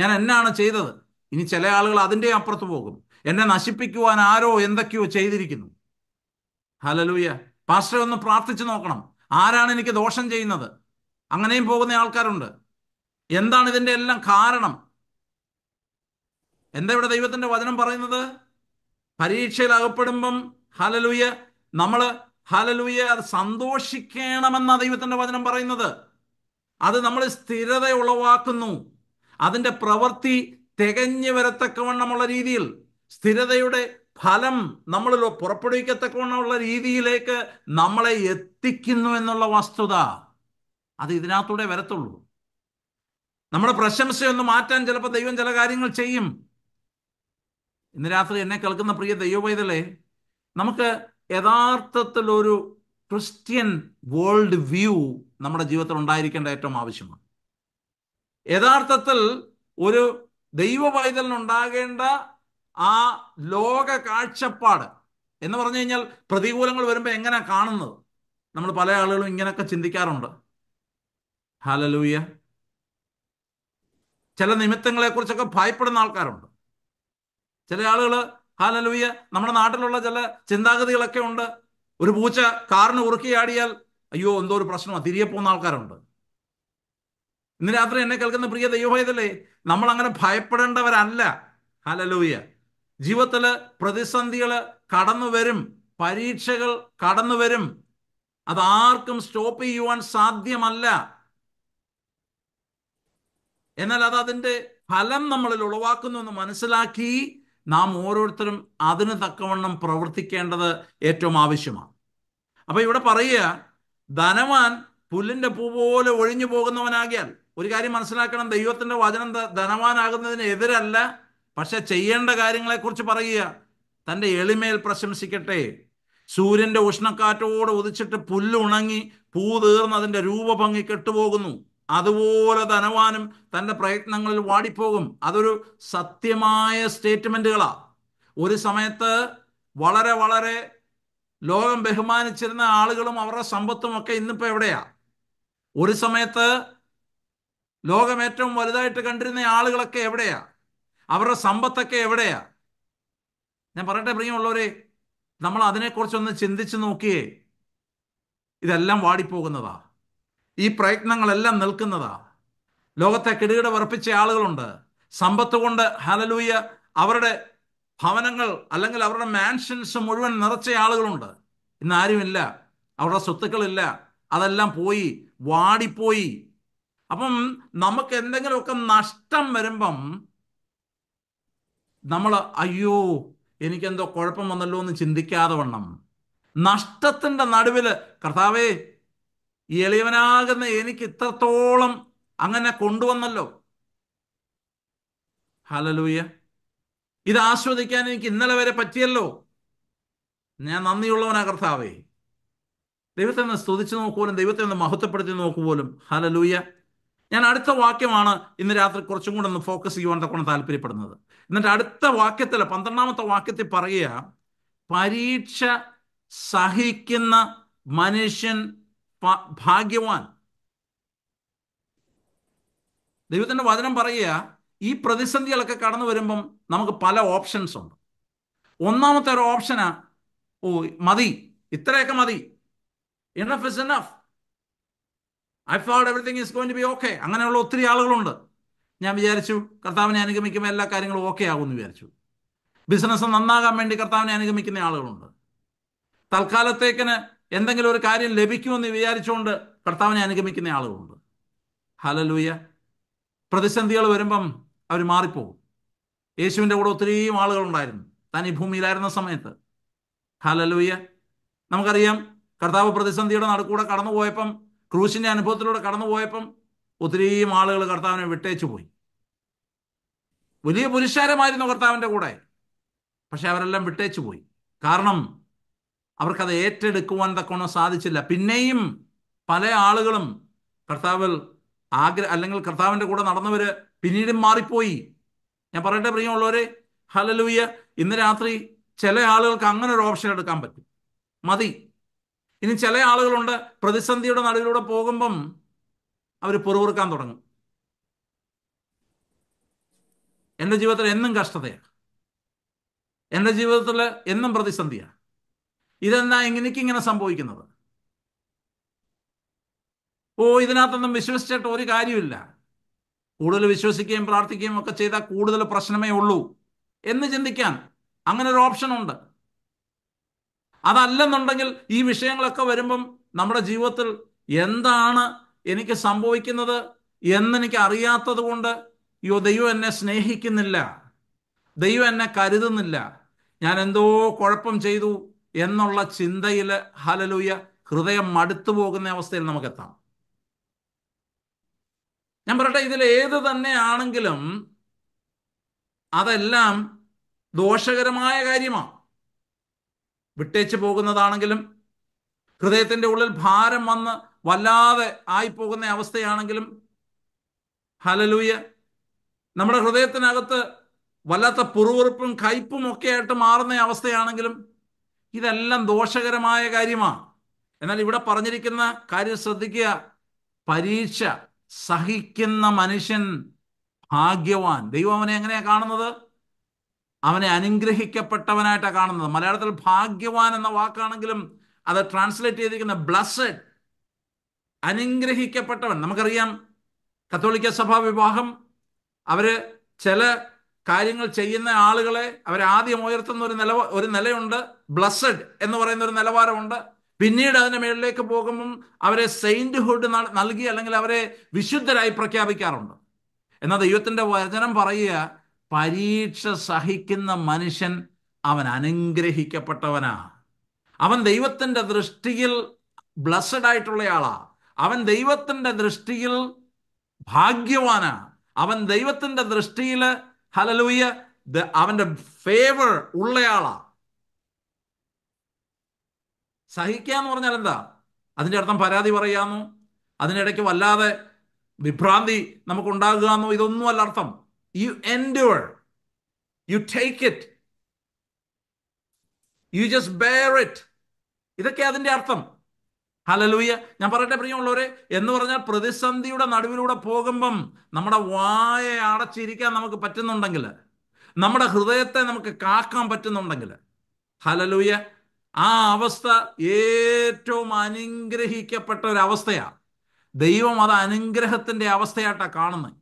ഞാൻ എന്നാണ് ചെയ്തത് ഇനി ചില ആളുകൾ അതിൻ്റെ അപ്പുറത്ത് പോകും എന്നെ നശിപ്പിക്കുവാൻ ആരോ എന്തൊക്കെയോ ചെയ്തിരിക്കുന്നു ഹലലൂയ പാസ്റ്റർ ഒന്ന് പ്രാർത്ഥിച്ചു നോക്കണം ആരാണ് എനിക്ക് ദോഷം ചെയ്യുന്നത് അങ്ങനെയും പോകുന്ന ആൾക്കാരുണ്ട് എന്താണ് ഇതിൻ്റെ എല്ലാം കാരണം എന്താ ഇവിടെ ദൈവത്തിന്റെ വചനം പറയുന്നത് പരീക്ഷയിൽ അകപ്പെടുമ്പം ഹാലലൂയ നമ്മൾ ഹാലലൂയ അത് സന്തോഷിക്കണമെന്നാ ദൈവത്തിന്റെ വചനം പറയുന്നത് അത് നമ്മൾ സ്ഥിരത ഉളവാക്കുന്നു അതിന്റെ പ്രവൃത്തി തികഞ്ഞു വരത്തക്കവണ്ണമുള്ള രീതിയിൽ സ്ഥിരതയുടെ ഫലം നമ്മൾ പുറപ്പെടുവിക്കത്തക്കവണ്ണമുള്ള രീതിയിലേക്ക് നമ്മളെ എത്തിക്കുന്നു എന്നുള്ള വസ്തുത അത് ഇതിനകത്തൂടെ വരത്തുള്ളൂ നമ്മുടെ പ്രശംസയൊന്ന് മാറ്റാൻ ചിലപ്പോൾ ദൈവം ചില കാര്യങ്ങൾ ചെയ്യും ഇന്ന് രാത്രി എന്നെ കേൾക്കുന്ന പ്രിയ ദൈവവൈതലെ നമുക്ക് യഥാർത്ഥത്തിൽ ഒരു ക്രിസ്ത്യൻ വേൾഡ് വ്യൂ നമ്മുടെ ജീവിതത്തിൽ ഉണ്ടായിരിക്കേണ്ട ഏറ്റവും ആവശ്യമാണ് യഥാർത്ഥത്തിൽ ഒരു ദൈവവൈതലിനുണ്ടാകേണ്ട ആ ലോക കാഴ്ചപ്പാട് എന്ന് പറഞ്ഞു കഴിഞ്ഞാൽ പ്രതികൂലങ്ങൾ വരുമ്പോൾ എങ്ങനെ കാണുന്നത് നമ്മൾ പല ആളുകളും ഇങ്ങനെയൊക്കെ ചിന്തിക്കാറുണ്ട് ഹാലലൂയ ചില നിമിത്തങ്ങളെ കുറിച്ചൊക്കെ ഭയപ്പെടുന്ന ആൾക്കാരുണ്ട് ചില ആളുകൾ ഹാലലൂയ്യ നമ്മുടെ നാട്ടിലുള്ള ചില ചിന്താഗതികളൊക്കെ ഉണ്ട് ഒരു പൂച്ച കാറിന് ഉറുക്കിയാടിയാൽ അയ്യോ എന്തോ ഒരു പ്രശ്നമാണ് തിരികെ പോകുന്ന ആൾക്കാരുണ്ട് ഇന്ന് രാത്രി എന്നെ കേൾക്കുന്ന പ്രിയ ദൈവഭേദല്ലേ നമ്മൾ അങ്ങനെ ഭയപ്പെടേണ്ടവരല്ല ഹാലലൂയ്യ ജീവിതത്തില് പ്രതിസന്ധികൾ കടന്നു വരും പരീക്ഷകൾ കടന്നു വരും അത് ആർക്കും സ്റ്റോപ്പ് ചെയ്യുവാൻ സാധ്യമല്ല എന്നാൽ അത് അതിന്റെ ഫലം നമ്മളിൽ ഉളവാക്കുന്നു എന്ന് മനസ്സിലാക്കി നാം ഓരോരുത്തരും അതിന് തക്കവണ്ണം പ്രവർത്തിക്കേണ്ടത് ഏറ്റവും ആവശ്യമാണ് അപ്പൊ ഇവിടെ പറയുക ധനവാൻ പുല്ലിന്റെ പൂ പോലെ ഒഴിഞ്ഞു പോകുന്നവനാകിയാൽ ഒരു കാര്യം മനസ്സിലാക്കണം ദൈവത്തിന്റെ വചനം ധനവാനാകുന്നതിനെതിരല്ല പക്ഷെ ചെയ്യേണ്ട കാര്യങ്ങളെക്കുറിച്ച് പറയുക തന്റെ എളിമേൽ പ്രശംസിക്കട്ടെ സൂര്യന്റെ ഉഷ്ണക്കാറ്റോട് ഉദിച്ചിട്ട് പുല്ലുണങ്ങി പൂ തീർന്ന് അതിന്റെ രൂപഭംഗി കെട്ടുപോകുന്നു അതുപോലെ ധനവാനും തൻ്റെ പ്രയത്നങ്ങളിൽ വാടിപ്പോകും അതൊരു സത്യമായ സ്റ്റേറ്റ്മെൻറ്റുകളാണ് ഒരു സമയത്ത് വളരെ വളരെ ലോകം ബഹുമാനിച്ചിരുന്ന ആളുകളും അവരുടെ സമ്പത്തും ഒക്കെ ഇന്നിപ്പോൾ എവിടെയാ ഒരു സമയത്ത് ലോകം ഏറ്റവും വലുതായിട്ട് കണ്ടിരുന്ന ആളുകളൊക്കെ എവിടെയാ അവരുടെ സമ്പത്തൊക്കെ എവിടെയാ ഞാൻ പറയട്ടെ പ്രിയമുള്ളവരെ നമ്മൾ അതിനെക്കുറിച്ചൊന്ന് ചിന്തിച്ച് നോക്കിയേ ഇതെല്ലാം വാടിപ്പോകുന്നതാ ഈ പ്രയത്നങ്ങളെല്ലാം നിൽക്കുന്നതാ ലോകത്തെ കിടുകിട വറപ്പിച്ച ആളുകളുണ്ട് സമ്പത്ത് കൊണ്ട് ഹലലൂയ അവരുടെ ഭവനങ്ങൾ അല്ലെങ്കിൽ അവരുടെ മാൻഷൻസ് മുഴുവൻ നിറച്ച ആളുകളുണ്ട് ഇന്ന് ആരുമില്ല അവരുടെ സ്വത്തുക്കളില്ല അതെല്ലാം പോയി വാടിപ്പോയി അപ്പം നമുക്ക് എന്തെങ്കിലുമൊക്കെ നഷ്ടം വരുമ്പം നമ്മൾ അയ്യോ എനിക്കെന്തോ കുഴപ്പം വന്നല്ലോ എന്ന് ചിന്തിക്കാതെ വണ്ണം നഷ്ടത്തിൻ്റെ നടുവിൽ കർത്താവേ ഈ എളിയവനാകുന്ന എനിക്ക് ഇത്രത്തോളം അങ്ങനെ കൊണ്ടുവന്നല്ലോ ഹലലൂയ ഇത് ആസ്വദിക്കാൻ എനിക്ക് ഇന്നലെ വരെ പറ്റിയല്ലോ ഞാൻ നന്ദിയുള്ളവനാ കർത്താവേ ദൈവത്തെ ഒന്ന് സ്തുതിച്ചു നോക്കുപോലും ദൈവത്തെ ഒന്ന് മഹത്വപ്പെടുത്തി നോക്കുപോലും ഹലലൂയ ഞാൻ അടുത്ത വാക്യമാണ് ഇന്ന് രാത്രി കുറച്ചും കൂടെ ഒന്ന് ഫോക്കസ് ചെയ്യുവാൻ തക്കോണം താല്പര്യപ്പെടുന്നത് എന്നിട്ട് അടുത്ത വാക്യത്തിൽ പന്ത്രണ്ടാമത്തെ വാക്യത്തിൽ പറയുക പരീക്ഷ സഹിക്കുന്ന മനുഷ്യൻ ഭാഗ്യവാൻ ദൈവത്തിന്റെ വചനം പറയുക ഈ പ്രതിസന്ധികളൊക്കെ കടന്നു വരുമ്പം നമുക്ക് പല ഓപ്ഷൻസ് ഉണ്ട് ഒന്നാമത്തെ ഒരു ഓപ്ഷനാ ഓ മതി ഇത്രയൊക്കെ മതി enough is enough I fold everything is going to be okay അങ്ങനെയുള്ള ഒത്തിരി ആളുകളുണ്ട് ഞാൻ വിചാരിച്ചു കർത്താവിനെ അനുഗമിക്കുമ്പോൾ എല്ലാ കാര്യങ്ങളും ഓക്കെ ആകുമെന്ന് വിചാരിച്ചു ബിസിനസ് നന്നാകാൻ വേണ്ടി കർത്താവിനെ അനുഗമിക്കുന്ന ആളുകളുണ്ട് തൽക്കാലത്തേക്കിന് എന്തെങ്കിലും ഒരു കാര്യം ലഭിക്കുമെന്ന് വിചാരിച്ചുകൊണ്ട് കർത്താവിനെ അനുഗമിക്കുന്ന ആളുകളുണ്ട് ഹലലൂയ പ്രതിസന്ധികൾ വരുമ്പം അവർ മാറിപ്പോകും യേശുവിൻ്റെ കൂടെ ഒത്തിരിയും ആളുകളുണ്ടായിരുന്നു താൻ ഈ ഭൂമിയിലായിരുന്ന സമയത്ത് ഹലലൂയ നമുക്കറിയാം കർത്താവ് പ്രതിസന്ധിയുടെ നടുക്കൂടെ കടന്നു പോയപ്പം ക്രൂശിൻ്റെ അനുഭവത്തിലൂടെ കടന്നു പോയപ്പം ഒത്തിരിയും ആളുകൾ കർത്താവിനെ വിട്ടേച്ചു പോയി വലിയ പുരുഷാരമായിരുന്നു കർത്താവിൻ്റെ കൂടെ പക്ഷെ അവരെല്ലാം വിട്ടേച്ചു പോയി കാരണം അവർക്കത് ഏറ്റെടുക്കുവാൻ തക്കോണം സാധിച്ചില്ല പിന്നെയും പല ആളുകളും കർത്താവിൽ ആഗ്ര അല്ലെങ്കിൽ കർത്താവിൻ്റെ കൂടെ നടന്നവര് പിന്നീടും മാറിപ്പോയി ഞാൻ പറയട്ടെ പ്രിയമുള്ളവരെ ഹലലൂയ ഇന്ന് രാത്രി ചില ആളുകൾക്ക് അങ്ങനെ ഒരു ഓപ്ഷൻ എടുക്കാൻ പറ്റും മതി ഇനി ചില ആളുകളുണ്ട് പ്രതിസന്ധിയുടെ നടുവിലൂടെ പോകുമ്പം അവർ പുറവുറുക്കാൻ തുടങ്ങും എൻ്റെ ജീവിതത്തിൽ എന്നും കഷ്ടതയാണ് എൻ്റെ ജീവിതത്തിൽ എന്നും പ്രതിസന്ധിയാണ് ഇതെന്നാ എങ്ങനെയൊക്കെ ഇങ്ങനെ സംഭവിക്കുന്നത് ഓ ഇതിനകത്തൊന്നും വിശ്വസിച്ചിട്ട് ഒരു കാര്യമില്ല കൂടുതൽ വിശ്വസിക്കുകയും പ്രാർത്ഥിക്കുകയും ഒക്കെ ചെയ്താൽ കൂടുതൽ പ്രശ്നമേ ഉള്ളൂ എന്ന് ചിന്തിക്കാൻ അങ്ങനെ ഒരു ഓപ്ഷൻ ഉണ്ട് അതല്ലെന്നുണ്ടെങ്കിൽ ഈ വിഷയങ്ങളൊക്കെ വരുമ്പം നമ്മുടെ ജീവിതത്തിൽ എന്താണ് എനിക്ക് സംഭവിക്കുന്നത് എന്നെനിക്ക് അറിയാത്തത് കൊണ്ട് അയ്യോ ദൈവം എന്നെ സ്നേഹിക്കുന്നില്ല ദൈവം എന്നെ കരുതുന്നില്ല ഞാൻ എന്തോ കുഴപ്പം ചെയ്തു എന്നുള്ള ചിന്തയിൽ ഹലലൂയ ഹൃദയം മടുത്തു പോകുന്ന അവസ്ഥയിൽ നമുക്കെത്താം ഞാൻ പറയട്ടെ ഇതിൽ ഏത് തന്നെയാണെങ്കിലും അതെല്ലാം ദോഷകരമായ കാര്യമാണ് വിട്ടേച്ച് പോകുന്നതാണെങ്കിലും ഹൃദയത്തിൻ്റെ ഉള്ളിൽ ഭാരം വന്ന് വല്ലാതെ ആയിപ്പോകുന്ന അവസ്ഥയാണെങ്കിലും ഹലലൂയ നമ്മുടെ ഹൃദയത്തിനകത്ത് വല്ലാത്ത പുറവുറുപ്പും കയ്പും ഒക്കെ ആയിട്ട് മാറുന്ന അവസ്ഥയാണെങ്കിലും ഇതെല്ലാം ദോഷകരമായ കാര്യമാണ് എന്നാൽ ഇവിടെ പറഞ്ഞിരിക്കുന്ന കാര്യം ശ്രദ്ധിക്കുക പരീക്ഷ സഹിക്കുന്ന മനുഷ്യൻ ഭാഗ്യവാൻ ദൈവം അവനെ എങ്ങനെയാണ് കാണുന്നത് അവനെ അനുഗ്രഹിക്കപ്പെട്ടവനായിട്ടാണ് കാണുന്നത് മലയാളത്തിൽ ഭാഗ്യവാൻ എന്ന വാക്കാണെങ്കിലും അത് ട്രാൻസ്ലേറ്റ് ചെയ്തിരിക്കുന്ന ബ്ലസ്സഡ് അനുഗ്രഹിക്കപ്പെട്ടവൻ നമുക്കറിയാം കത്തോളിക്ക സഭാ വിവാഹം അവര് ചില കാര്യങ്ങൾ ചെയ്യുന്ന ആളുകളെ അവരാദ്യം ഉയർത്തുന്ന ഒരു നില ഒരു നിലയുണ്ട് ബ്ലസ്സഡ് എന്ന് പറയുന്ന ഒരു നിലവാരമുണ്ട് പിന്നീട് അതിന് മേളിലേക്ക് പോകുമ്പം അവരെ സെയിൻ്റ്ഹുഡ് നൽകി അല്ലെങ്കിൽ അവരെ വിശുദ്ധരായി പ്രഖ്യാപിക്കാറുണ്ട് എന്നാൽ ദൈവത്തിൻ്റെ വചനം പറയുക പരീക്ഷ സഹിക്കുന്ന മനുഷ്യൻ അവൻ അനുഗ്രഹിക്കപ്പെട്ടവനാ അവൻ ദൈവത്തിൻ്റെ ദൃഷ്ടിയിൽ ബ്ലസ്സഡ് ആയിട്ടുള്ളയാളാ അവൻ ദൈവത്തിൻ്റെ ദൃഷ്ടിയിൽ ഭാഗ്യവാനാ അവൻ ദൈവത്തിൻ്റെ ദൃഷ്ടിയിൽ ഹലലൂയ അവന്റെ ഫേവർ ഉള്ളയാളാ സഹിക്കുക എന്ന് പറഞ്ഞാൽ എന്താ അതിൻ്റെ അർത്ഥം പരാതി പറയാമോ അതിനിടയ്ക്ക് വല്ലാതെ വിഭ്രാന്തി നമുക്ക് ഉണ്ടാകുക എന്നോ ഇതൊന്നും അല്ല അർത്ഥം you endure you take it you just bear it ഇതൊക്കെ അതിൻ്റെ അർത്ഥം ഹലലൂയ ഞാൻ പറയട്ടെ പ്രിയമുള്ളവരെ എന്ന് പറഞ്ഞാൽ പ്രതിസന്ധിയുടെ നടുവിലൂടെ പോകുമ്പം നമ്മുടെ വായ അടച്ചിരിക്കാൻ നമുക്ക് പറ്റുന്നുണ്ടെങ്കിൽ നമ്മുടെ ഹൃദയത്തെ നമുക്ക് കാക്കാൻ പറ്റുന്നുണ്ടെങ്കിൽ ഹലലൂയ ആ അവസ്ഥ ഏറ്റവും അനുഗ്രഹിക്കപ്പെട്ട ഒരു അവസ്ഥയാണ് ദൈവം അത് അനുഗ്രഹത്തിൻ്റെ അവസ്ഥയായിട്ടാണ് കാണുന്നത്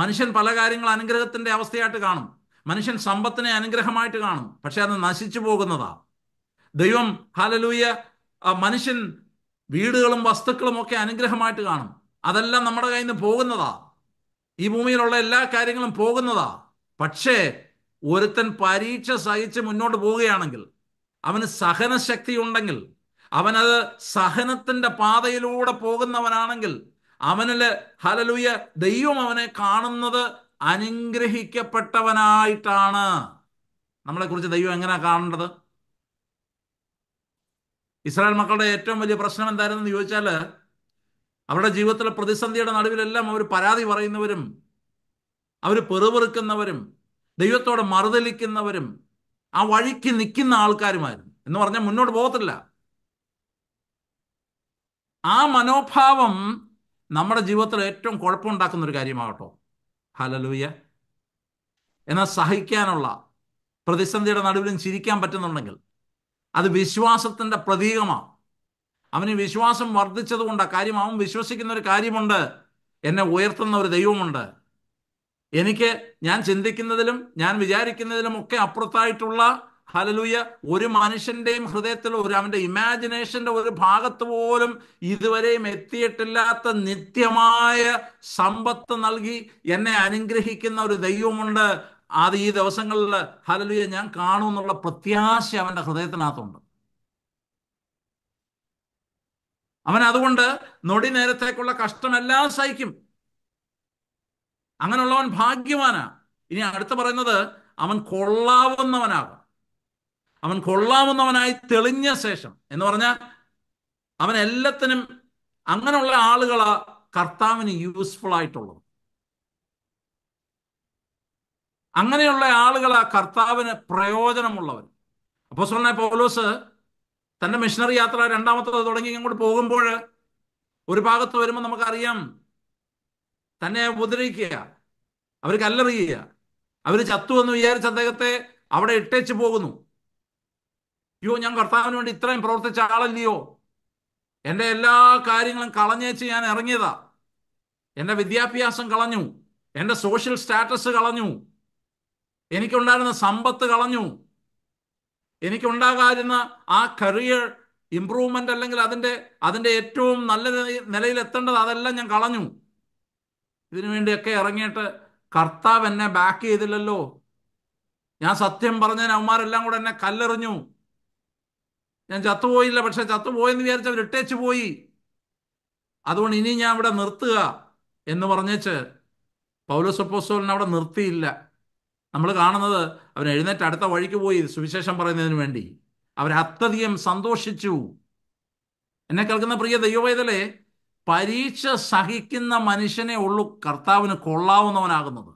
മനുഷ്യൻ പല കാര്യങ്ങൾ അനുഗ്രഹത്തിൻ്റെ അവസ്ഥയായിട്ട് കാണും മനുഷ്യൻ സമ്പത്തിനെ അനുഗ്രഹമായിട്ട് കാണും പക്ഷെ അത് നശിച്ചു പോകുന്നതാ ദൈവം ഹാലലൂയ മനുഷ്യൻ വീടുകളും വസ്തുക്കളും ഒക്കെ അനുഗ്രഹമായിട്ട് കാണും അതെല്ലാം നമ്മുടെ കയ്യിൽ നിന്ന് പോകുന്നതാ ഈ ഭൂമിയിലുള്ള എല്ലാ കാര്യങ്ങളും പോകുന്നതാ പക്ഷേ ഒരുത്തൻ പരീക്ഷ സഹിച്ച് മുന്നോട്ട് പോവുകയാണെങ്കിൽ അവന് സഹനശക്തി ഉണ്ടെങ്കിൽ അവനത് സഹനത്തിന്റെ പാതയിലൂടെ പോകുന്നവനാണെങ്കിൽ അവനില് ഹലലുയ ദൈവം അവനെ കാണുന്നത് അനുഗ്രഹിക്കപ്പെട്ടവനായിട്ടാണ് നമ്മളെ കുറിച്ച് ദൈവം എങ്ങനെ കാണേണ്ടത് ഇസ്രായേൽ മക്കളുടെ ഏറ്റവും വലിയ പ്രശ്നം എന്തായിരുന്നെന്ന് ചോദിച്ചാൽ അവരുടെ ജീവിതത്തിലെ പ്രതിസന്ധിയുടെ നടുവിലെല്ലാം അവർ പരാതി പറയുന്നവരും അവർ പെറുപെറുക്കുന്നവരും ദൈവത്തോടെ മറുതലിക്കുന്നവരും ആ വഴിക്ക് നിൽക്കുന്ന ആൾക്കാരുമായിരുന്നു എന്ന് പറഞ്ഞാൽ മുന്നോട്ട് പോകത്തില്ല ആ മനോഭാവം നമ്മുടെ ജീവിതത്തിൽ ഏറ്റവും കുഴപ്പമുണ്ടാക്കുന്ന ഒരു കാര്യമാകട്ടോ ഹലലൂയ എന്നാൽ സഹിക്കാനുള്ള പ്രതിസന്ധിയുടെ നടുവിലും ചിരിക്കാൻ പറ്റുന്നുണ്ടെങ്കിൽ അത് വിശ്വാസത്തിൻ്റെ പ്രതീകമാണ് അവന് വിശ്വാസം വർദ്ധിച്ചതുകൊണ്ട് കാര്യം അവൻ വിശ്വസിക്കുന്ന ഒരു കാര്യമുണ്ട് എന്നെ ഉയർത്തുന്ന ഒരു ദൈവമുണ്ട് എനിക്ക് ഞാൻ ചിന്തിക്കുന്നതിലും ഞാൻ വിചാരിക്കുന്നതിലും ഒക്കെ അപ്പുറത്തായിട്ടുള്ള ഹലലൂയ ഒരു മനുഷ്യന്റെയും ഹൃദയത്തിൽ ഒരു അവന്റെ ഇമാജിനേഷന്റെ ഒരു ഭാഗത്ത് പോലും ഇതുവരെയും എത്തിയിട്ടില്ലാത്ത നിത്യമായ സമ്പത്ത് നൽകി എന്നെ അനുഗ്രഹിക്കുന്ന ഒരു ദൈവമുണ്ട് അത് ഈ ദിവസങ്ങളിൽ ഹലലുയ ഞാൻ കാണുമെന്നുള്ള പ്രത്യാശ അവൻ്റെ ഹൃദയത്തിനകത്തുണ്ട് അവൻ അതുകൊണ്ട് നൊടി നേരത്തേക്കുള്ള കഷ്ടമെല്ലാം സഹിക്കും അങ്ങനെയുള്ളവൻ ഭാഗ്യവാനാ ഇനി അടുത്ത് പറയുന്നത് അവൻ കൊള്ളാവുന്നവനാകും അവൻ കൊള്ളാവുന്നവനായി തെളിഞ്ഞ ശേഷം എന്ന് പറഞ്ഞാൽ അവൻ എല്ലാത്തിനും അങ്ങനെയുള്ള ആളുകളാ കർത്താവിന് യൂസ്ഫുൾ ആയിട്ടുള്ളത് അങ്ങനെയുള്ള ആളുകളാ കർത്താവിന് പ്രയോജനമുള്ളവർ അപ്പോൾ സ്വലനെ പൗലോസ് തന്റെ മിഷണറി യാത്ര രണ്ടാമത്തത് തുടങ്ങി ഇങ്ങോട്ട് പോകുമ്പോൾ ഒരു ഭാഗത്ത് വരുമ്പോൾ നമുക്കറിയാം തന്നെ ഉപദ്രവിക്കുക അവർ കല്ലെറിയുക അവർ ചത്തു എന്ന് വിചാരിച്ച അദ്ദേഹത്തെ അവിടെ ഇട്ടേച്ച് പോകുന്നു അയ്യോ ഞാൻ കർത്താവിന് വേണ്ടി ഇത്രയും പ്രവർത്തിച്ച ആളല്ലയോ എൻ്റെ എല്ലാ കാര്യങ്ങളും കളഞ്ഞേച്ച് ഞാൻ ഇറങ്ങിയതാ എൻ്റെ വിദ്യാഭ്യാസം കളഞ്ഞു എൻ്റെ സോഷ്യൽ സ്റ്റാറ്റസ് കളഞ്ഞു എനിക്കുണ്ടായിരുന്ന സമ്പത്ത് കളഞ്ഞു എനിക്കുണ്ടാകാതിരുന്ന ആ കരിയർ ഇമ്പ്രൂവ്മെൻ്റ് അല്ലെങ്കിൽ അതിൻ്റെ അതിൻ്റെ ഏറ്റവും നല്ല നിലയിൽ എത്തേണ്ടത് അതെല്ലാം ഞാൻ കളഞ്ഞു ഇതിനു വേണ്ടിയൊക്കെ ഇറങ്ങിയിട്ട് കർത്താവ് എന്നെ ബാക്ക് ചെയ്തില്ലല്ലോ ഞാൻ സത്യം പറഞ്ഞതിന് അവന്മാരെല്ലാം കൂടെ എന്നെ കല്ലെറിഞ്ഞു ഞാൻ ചത്തുപോയില്ല പക്ഷെ ചത്തുപോയെന്ന് വിചാരിച്ച് അവർ ഇട്ടേച്ച് പോയി അതുകൊണ്ട് ഇനി ഞാൻ ഇവിടെ നിർത്തുക എന്ന് പറഞ്ഞേച്ച് പൗലോസപ്പോസ്തോലിനെ അവിടെ നിർത്തിയില്ല നമ്മൾ കാണുന്നത് അവൻ എഴുന്നേറ്റ് അടുത്ത വഴിക്ക് പോയി സുവിശേഷം പറയുന്നതിന് വേണ്ടി അവരത്തധികം സന്തോഷിച്ചു എന്നെ കേൾക്കുന്ന പ്രിയ ദൈവവേദലെ പരീക്ഷ സഹിക്കുന്ന മനുഷ്യനെ ഉള്ളൂ കർത്താവിന് കൊള്ളാവുന്നവനാകുന്നത്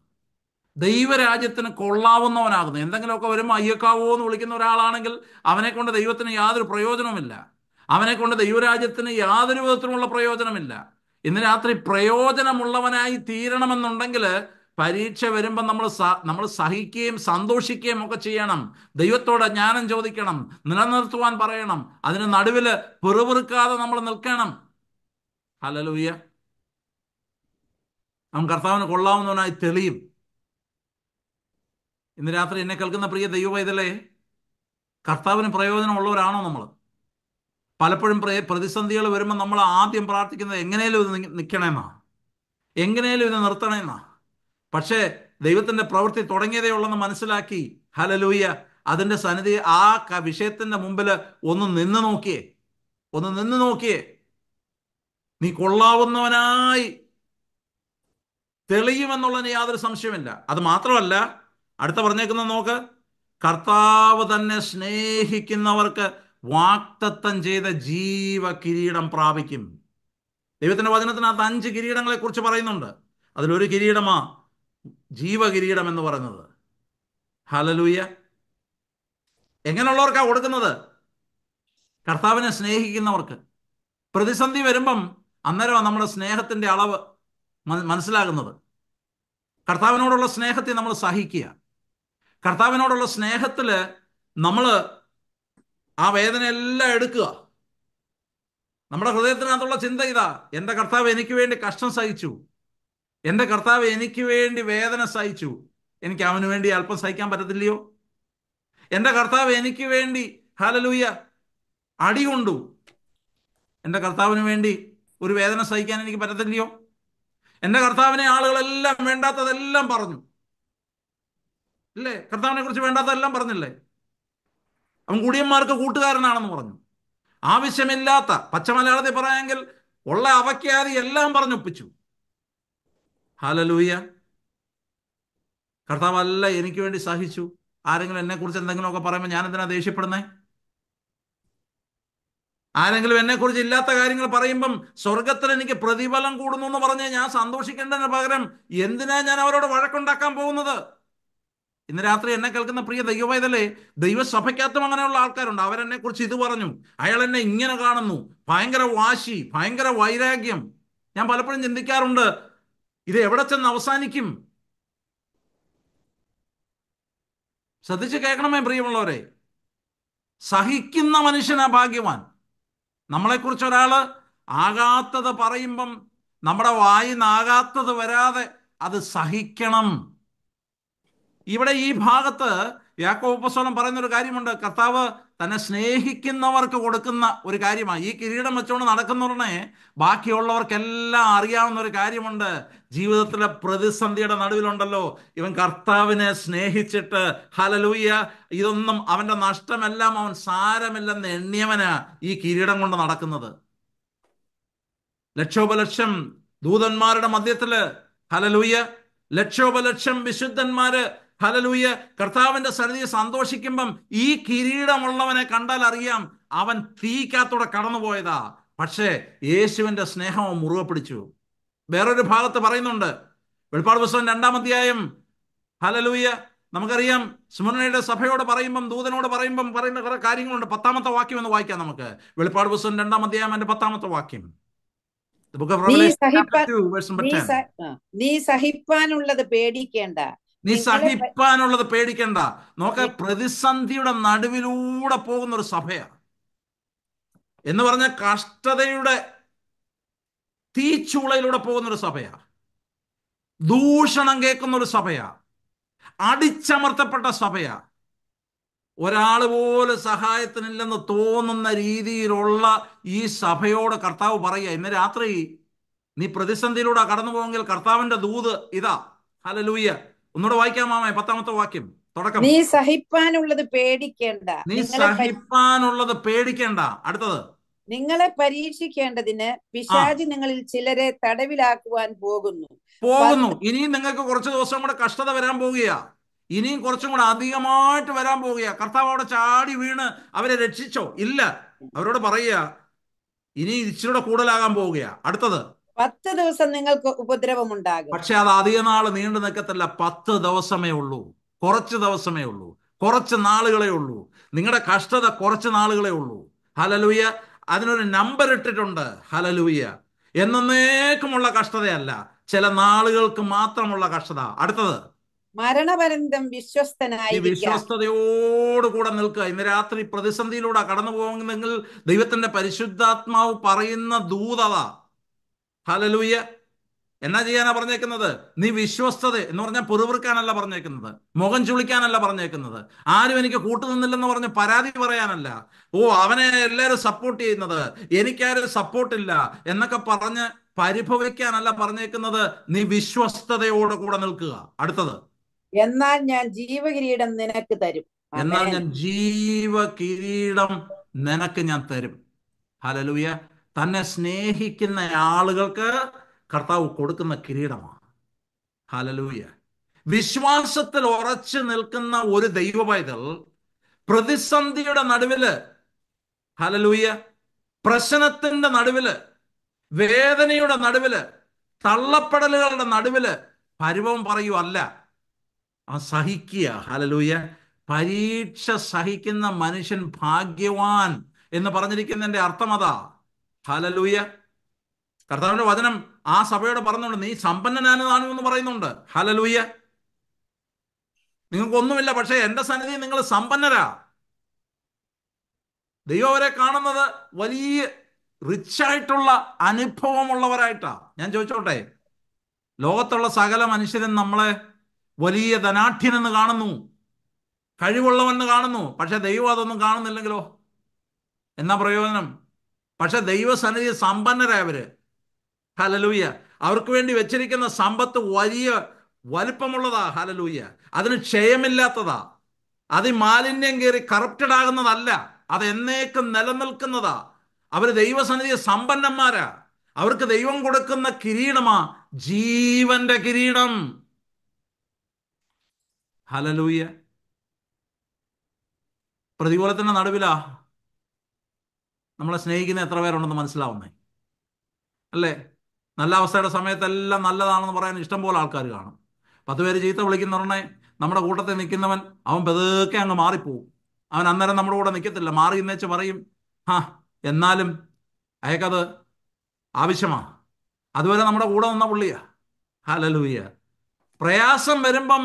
ദൈവരാജ്യത്തിന് കൊള്ളാവുന്നവനാകുന്നു എന്തെങ്കിലുമൊക്കെ വരുമ്പോൾ അയ്യക്കാവോ എന്ന് വിളിക്കുന്ന ഒരാളാണെങ്കിൽ അവനെ കൊണ്ട് ദൈവത്തിന് യാതൊരു പ്രയോജനവുമില്ല അവനെ കൊണ്ട് ദൈവരാജ്യത്തിന് യാതൊരു വിധത്തിലുമുള്ള പ്രയോജനമില്ല ഇന്ന് രാത്രി പ്രയോജനമുള്ളവനായി തീരണമെന്നുണ്ടെങ്കിൽ പരീക്ഷ വരുമ്പോൾ നമ്മൾ നമ്മൾ സഹിക്കുകയും സന്തോഷിക്കുകയും ഒക്കെ ചെയ്യണം ദൈവത്തോടെ ജ്ഞാനം ചോദിക്കണം നിലനിർത്തുവാൻ പറയണം അതിന് നടുവിൽ പെറുപെറുക്കാതെ നമ്മൾ നിൽക്കണം ഹലലൂയ അവൻ കർത്താവിന് കൊള്ളാവുന്നവനായി തെളിയും ഇന്ന് രാത്രി എന്നെ കേൾക്കുന്ന പ്രിയ ദൈവവൈതലേ കർത്താവിന് പ്രയോജനമുള്ളവരാണോ നമ്മൾ പലപ്പോഴും പ്രതിസന്ധികൾ വരുമ്പോൾ നമ്മൾ ആദ്യം പ്രാർത്ഥിക്കുന്നത് എങ്ങനെയും ഇത് നിൽക്കണമെന്നാ എങ്ങനെയും ഇത് നിർത്തണമെന്നാ പക്ഷേ ദൈവത്തിന്റെ പ്രവൃത്തി തുടങ്ങിയതേ ഉള്ളെന്ന് മനസ്സിലാക്കി ഹലലൂയ അതിന്റെ സന്നിധി ആ ക വിഷയത്തിന്റെ മുമ്പിൽ ഒന്ന് നിന്ന് നോക്കിയേ ഒന്ന് നിന്ന് നോക്കിയേ നീ കൊള്ളാവുന്നവനായി തെളിയുമെന്നുള്ളതിന് യാതൊരു സംശയമില്ല അത് മാത്രമല്ല അടുത്ത പറഞ്ഞേക്കുന്ന നോക്ക് കർത്താവ് തന്നെ സ്നേഹിക്കുന്നവർക്ക് വാക്തത്വം ചെയ്ത ജീവ കിരീടം പ്രാപിക്കും ദൈവത്തിന്റെ വചനത്തിനകത്ത് അഞ്ച് കിരീടങ്ങളെ കുറിച്ച് പറയുന്നുണ്ട് അതിലൊരു കിരീടമാ ജീവകിരീടം എന്ന് പറയുന്നത് ഹലലൂയ എങ്ങനെയുള്ളവർക്കാണ് കൊടുക്കുന്നത് കർത്താവിനെ സ്നേഹിക്കുന്നവർക്ക് പ്രതിസന്ധി വരുമ്പം അന്നേരമാണ് നമ്മുടെ സ്നേഹത്തിൻ്റെ അളവ് മനസ്സിലാകുന്നത് കർത്താവിനോടുള്ള സ്നേഹത്തെ നമ്മൾ സഹിക്കുക കർത്താവിനോടുള്ള സ്നേഹത്തിൽ നമ്മൾ ആ വേദനയെല്ലാം എടുക്കുക നമ്മുടെ ഹൃദയത്തിനകത്തുള്ള ചിന്ത ഇതാ എൻ്റെ കർത്താവ് എനിക്ക് വേണ്ടി കഷ്ടം സഹിച്ചു എൻ്റെ കർത്താവ് എനിക്ക് വേണ്ടി വേദന സഹിച്ചു എനിക്ക് അവന് വേണ്ടി അല്പം സഹിക്കാൻ പറ്റത്തില്ലയോ എൻ്റെ കർത്താവ് എനിക്ക് വേണ്ടി ഹലലൂയ അടി കൊണ്ടു എൻ്റെ കർത്താവിന് വേണ്ടി ഒരു വേദന സഹിക്കാൻ എനിക്ക് പറ്റത്തില്ലയോ എൻ്റെ കർത്താവിനെ ആളുകളെല്ലാം വേണ്ടാത്തതെല്ലാം പറഞ്ഞു അല്ലേ കർത്താവിനെ കുറിച്ച് വേണ്ടാത്തതെല്ലാം പറഞ്ഞില്ലേ അവൻ കുടിയന്മാർക്ക് കൂട്ടുകാരനാണെന്ന് പറഞ്ഞു ആവശ്യമില്ലാത്ത പച്ചമലയാളത്തിൽ പറയാമെങ്കിൽ ഉള്ള അവക്കാതി എല്ലാം പറഞ്ഞൊപ്പിച്ചു ഹാലലൂയ അല്ല എനിക്ക് വേണ്ടി സഹിച്ചു ആരെങ്കിലും എന്നെ കുറിച്ച് എന്തെങ്കിലുമൊക്കെ പറയുമ്പോൾ ഞാൻ എന്തിനാ ദേഷ്യപ്പെടുന്നേ ആരെങ്കിലും എന്നെ കുറിച്ച് ഇല്ലാത്ത കാര്യങ്ങൾ പറയുമ്പം സ്വർഗത്തിൽ എനിക്ക് പ്രതിഫലം കൂടുന്നു എന്ന് പറഞ്ഞ് ഞാൻ സന്തോഷിക്കേണ്ടതിന് പകരം എന്തിനാ ഞാൻ അവരോട് വഴക്കുണ്ടാക്കാൻ പോകുന്നത് ഇന്ന് രാത്രി എന്നെ കേൾക്കുന്ന പ്രിയ ദൈവമായതല്ലേ ദൈവസഭയ്ക്കകത്തും അങ്ങനെയുള്ള ആൾക്കാരുണ്ട് അവരെന്നെ കുറിച്ച് ഇത് പറഞ്ഞു അയാൾ എന്നെ ഇങ്ങനെ കാണുന്നു ഭയങ്കര വാശി ഭയങ്കര വൈരാഗ്യം ഞാൻ പലപ്പോഴും ചിന്തിക്കാറുണ്ട് ഇത് എവിടെ ചെന്ന് അവസാനിക്കും ശ്രദ്ധിച്ച് കേൾക്കണമേ പ്രിയമുള്ളവരെ സഹിക്കുന്ന മനുഷ്യനാ ഭാഗ്യവാൻ നമ്മളെക്കുറിച്ച് ഒരാൾ ആകാത്തത് പറയുമ്പം നമ്മുടെ വായിന്നാകാത്തത് വരാതെ അത് സഹിക്കണം ഇവിടെ ഈ ഭാഗത്ത് യാക്കോപ്പസ്വലം പറയുന്നൊരു കാര്യമുണ്ട് കർത്താവ് തന്നെ സ്നേഹിക്കുന്നവർക്ക് കൊടുക്കുന്ന ഒരു കാര്യമാണ് ഈ കിരീടം വെച്ചുകൊണ്ട് നടക്കുന്നവരനെ ബാക്കിയുള്ളവർക്കെല്ലാം അറിയാവുന്ന ഒരു കാര്യമുണ്ട് ജീവിതത്തിലെ പ്രതിസന്ധിയുടെ നടുവിലുണ്ടല്ലോ ഇവൻ കർത്താവിനെ സ്നേഹിച്ചിട്ട് ഹലലൂയ്യ ഇതൊന്നും അവൻ്റെ നഷ്ടമെല്ലാം അവൻ സാരമില്ലെന്ന് എണ്ണിയവന് ഈ കിരീടം കൊണ്ട് നടക്കുന്നത് ലക്ഷോപലക്ഷം ദൂതന്മാരുടെ മധ്യത്തില് ഹലലൂയ്യ ലക്ഷോപലക്ഷം വിശുദ്ധന്മാര് ഹലലൂയ്യ കർത്താവിന്റെ സന്നിധി സന്തോഷിക്കുമ്പം ഈ കിരീടമുള്ളവനെ കണ്ടാൽ അറിയാം അവൻ തീക്കകത്തൂടെ കടന്നുപോയതാ പക്ഷേ യേശുവിന്റെ സ്നേഹം അവൻ മുറുകെ പിടിച്ചു വേറൊരു ഭാഗത്ത് പറയുന്നുണ്ട് വെളിപ്പാട് പുസ്തകം രണ്ടാം അധ്യായം ഹലലൂയ്യ നമുക്കറിയാം സ്മരണയുടെ സഭയോട് പറയുമ്പം ദൂതനോട് പറയുമ്പം പറയുന്ന കുറെ കാര്യങ്ങളുണ്ട് പത്താമത്തെ വാക്യം എന്ന് വായിക്കാം നമുക്ക് വെളിപ്പാട് പുസ്തകം രണ്ടാം അധ്യായം എന്റെ പത്താമത്തെ വാക്യം നീ സഹിപ്പാനുള്ളത് പേടിക്കേണ്ട നീ സഹിപ്പാനുള്ളത് പേടിക്കണ്ട നോക്ക പ്രതിസന്ധിയുടെ നടുവിലൂടെ പോകുന്ന ഒരു സഭയാണ് എന്ന് പറഞ്ഞ കഷ്ടതയുടെ തീച്ചുളയിലൂടെ പോകുന്ന ഒരു സഭയാ ദൂഷണം കേൾക്കുന്ന ഒരു സഭയാ അടിച്ചമർത്തപ്പെട്ട സഭയാ ഒരാൾ പോലെ സഹായത്തിനില്ലെന്ന് തോന്നുന്ന രീതിയിലുള്ള ഈ സഭയോട് കർത്താവ് പറയുക ഇന്ന് രാത്രി നീ പ്രതിസന്ധിയിലൂടെ കടന്നു പോകുമെങ്കിൽ കർത്താവിന്റെ ദൂത് ഇതാ ഹലലൂയ്യ ഒന്നുകൂടെ വായിക്കാമേ പത്താമത്തെ വാക്യം തുടക്കം നീ സഹിപ്പാനുള്ളത് പേടിക്കേണ്ട നീ സഹിപ്പാനുള്ളത് പേടിക്കേണ്ട അടുത്തത് നിങ്ങളെ പരീക്ഷിക്കേണ്ടതിന് പിശാജി നിങ്ങളിൽ ചിലരെ തടവിലാക്കുവാൻ പോകുന്നു പോകുന്നു ഇനിയും നിങ്ങൾക്ക് കുറച്ച് ദിവസം കൂടെ കഷ്ടത വരാൻ പോകുകയാ ഇനിയും കുറച്ചും കൂടെ അധികമായിട്ട് വരാൻ പോകുകയാ കർത്താവ് അവിടെ ചാടി വീണ് അവരെ രക്ഷിച്ചോ ഇല്ല അവരോട് പറയുക ഇനി ഇച്ചിരി കൂടുതലാകാൻ പോവുകയാ അടുത്തത് പത്ത് ദിവസം നിങ്ങൾക്ക് ഉപദ്രവം ഉണ്ടാകും പക്ഷെ അത് അധിക നാള് നീണ്ടു നിൽക്കത്തില്ല പത്ത് ദിവസമേ ഉള്ളൂ കുറച്ച് ദിവസമേ ഉള്ളൂ കുറച്ച് നാളുകളേ ഉള്ളൂ നിങ്ങളുടെ കഷ്ടത കുറച്ച് നാളുകളേ ഉള്ളൂ ഹലലൂയ അതിനൊരു നമ്പർ ഇട്ടിട്ടുണ്ട് ഹലലൂയ എന്നേക്കുമുള്ള കഷ്ടതയല്ല ചില നാളുകൾക്ക് മാത്രമുള്ള കഷ്ടത അടുത്തത് മരണപര്യന്തം വിശ്വസ്തനായി കൂടെ നിൽക്കുക ഇന്ന് രാത്രി പ്രതിസന്ധിയിലൂടെ കടന്നു പോകുന്നെങ്കിൽ ദൈവത്തിന്റെ പരിശുദ്ധാത്മാവ് പറയുന്ന ദൂതത ഹലലൂയ എന്നാ ചെയ്യാനാ പറഞ്ഞേക്കുന്നത് നീ വിശ്വസ്തത എന്ന് പറഞ്ഞാൽ പിറുവിറുക്കാനല്ല പറഞ്ഞേക്കുന്നത് മുഖം ചുളിക്കാനല്ല പറഞ്ഞേക്കുന്നത് ആരും എനിക്ക് കൂട്ടുനിന്നില്ലെന്ന് പറഞ്ഞ് പരാതി പറയാനല്ല ഓ അവനെ എല്ലാവരും സപ്പോർട്ട് ചെയ്യുന്നത് എനിക്കാരും സപ്പോർട്ടില്ല എന്നൊക്കെ പറഞ്ഞ് പരിഭവിക്കാനല്ല പറഞ്ഞേക്കുന്നത് നീ വിശ്വസ്തയോട് കൂടെ നിൽക്കുക അടുത്തത് എന്നാൽ ഞാൻ ജീവകിരീടം നിനക്ക് തരും എന്നാൽ ഞാൻ ജീവകിരീടം നിനക്ക് ഞാൻ തരും ഹലലൂയ തന്നെ സ്നേഹിക്കുന്ന ആളുകൾക്ക് കർത്താവ് കൊടുക്കുന്ന കിരീടമാണ് ഹലലൂയ വിശ്വാസത്തിൽ ഉറച്ചു നിൽക്കുന്ന ഒരു ദൈവപൈതൽ പ്രതിസന്ധിയുടെ നടുവില് ഹലലൂയ പ്രശ്നത്തിന്റെ നടുവില് വേദനയുടെ നടുവില് തള്ളപ്പെടലുകളുടെ നടുവില് പരിവം പറയുവല്ല ആ സഹിക്കുക ഹലലൂയ പരീക്ഷ സഹിക്കുന്ന മനുഷ്യൻ ഭാഗ്യവാൻ എന്ന് പറഞ്ഞിരിക്കുന്നതിന്റെ അർത്ഥം അതാ ഹാലലൂയ കർത്താവിന്റെ വചനം ആ സഭയോട് പറഞ്ഞുകൊണ്ട് നീ സമ്പന്നനാനതാണു എന്ന് പറയുന്നുണ്ട് ഹാലലൂയ നിങ്ങൾക്കൊന്നുമില്ല പക്ഷേ എന്റെ സന്നിധി നിങ്ങൾ സമ്പന്നരാ ദൈവം അവരെ കാണുന്നത് വലിയ റിച്ചായിട്ടുള്ള അനുഭവമുള്ളവരായിട്ടാ ഞാൻ ചോദിച്ചോട്ടെ ലോകത്തുള്ള സകല മനുഷ്യരും നമ്മളെ വലിയ ധനാഠ്യനെന്ന് കാണുന്നു കഴിവുള്ളവെന്ന് കാണുന്നു പക്ഷെ ദൈവം അതൊന്നും കാണുന്നില്ലെങ്കിലോ എന്നാ പ്രയോജനം പക്ഷെ ദൈവസന്നിധി സമ്പന്നരായവര് ഹലലൂയ്യ അവർക്ക് വേണ്ടി വെച്ചിരിക്കുന്ന സമ്പത്ത് വലിയ വലിപ്പമുള്ളതാ ഹലലൂയ്യ അതിന് ക്ഷയമില്ലാത്തതാ അത് മാലിന്യം കയറി കറപ്റ്റഡ് ആകുന്നതല്ല അത് എന്നേക്കും നിലനിൽക്കുന്നതാ അവർ ദൈവസന്നിധി സമ്പന്നന്മാരാ അവർക്ക് ദൈവം കൊടുക്കുന്ന കിരീടമാ ജീവന്റെ കിരീടം ഹലലൂയ്യ പ്രതികൂലത്തിന്റെ നടുവിലാ നമ്മളെ സ്നേഹിക്കുന്ന എത്ര പേരുണ്ടെന്ന് മനസ്സിലാവുന്നേ അല്ലേ നല്ല അവസ്ഥയുടെ സമയത്തെല്ലാം നല്ലതാണെന്ന് പറയാൻ ഇഷ്ടം പോലെ ആൾക്കാർ കാണും പത്ത് പേര് ചീത്ത വിളിക്കുന്ന ഉടനെ നമ്മുടെ കൂട്ടത്തിൽ നിൽക്കുന്നവൻ അവൻ പതുക്കെ അങ്ങ് മാറിപ്പോവും അവൻ അന്നേരം നമ്മുടെ കൂടെ നിൽക്കത്തില്ല മാറി എന്നുവെച്ച് പറയും ആ എന്നാലും അയക്കത് ആവശ്യമാണ് അതുവരെ നമ്മുടെ കൂടെ നിന്ന പുള്ളിയാ ഹലലൂയ പ്രയാസം വരുമ്പം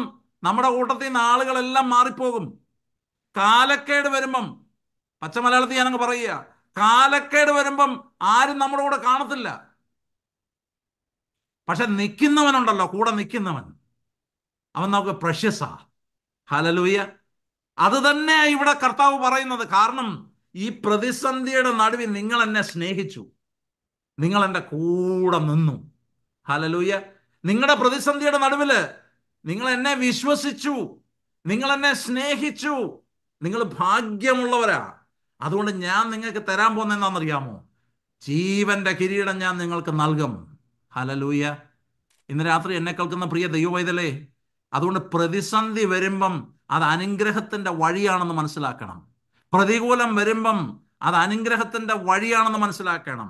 നമ്മുടെ കൂട്ടത്തിൽ നിന്ന് ആളുകളെല്ലാം മാറിപ്പോകും കാലക്കേട് വരുമ്പം പച്ച മലയാളത്തിൽ ഞാനങ്ങ് പറയുക കാലക്കേട് വരുമ്പം ആരും നമ്മുടെ കൂടെ കാണത്തില്ല പക്ഷെ നിൽക്കുന്നവനുണ്ടല്ലോ കൂടെ നിൽക്കുന്നവൻ അവൻ നമുക്ക് പ്രഷ്യസാ ഹലലൂയ അത് തന്നെ ഇവിടെ കർത്താവ് പറയുന്നത് കാരണം ഈ പ്രതിസന്ധിയുടെ നടുവിൽ നിങ്ങൾ എന്നെ സ്നേഹിച്ചു നിങ്ങൾ എൻ്റെ കൂടെ നിന്നു ഹലലൂയ നിങ്ങളുടെ പ്രതിസന്ധിയുടെ നടുവിൽ നിങ്ങൾ എന്നെ വിശ്വസിച്ചു നിങ്ങൾ എന്നെ സ്നേഹിച്ചു നിങ്ങൾ ഭാഗ്യമുള്ളവരാ അതുകൊണ്ട് ഞാൻ നിങ്ങൾക്ക് തരാൻ പോകുന്ന എന്താണെന്നറിയാമോ ജീവന്റെ കിരീടം ഞാൻ നിങ്ങൾക്ക് നൽകും ഹലലൂയ ഇന്ന് രാത്രി എന്നെ കേൾക്കുന്ന പ്രിയ ദൈവവൈതലേ അതുകൊണ്ട് പ്രതിസന്ധി വരുമ്പം അത് അനുഗ്രഹത്തിന്റെ വഴിയാണെന്ന് മനസ്സിലാക്കണം പ്രതികൂലം വരുമ്പം അത് അനുഗ്രഹത്തിന്റെ വഴിയാണെന്ന് മനസ്സിലാക്കണം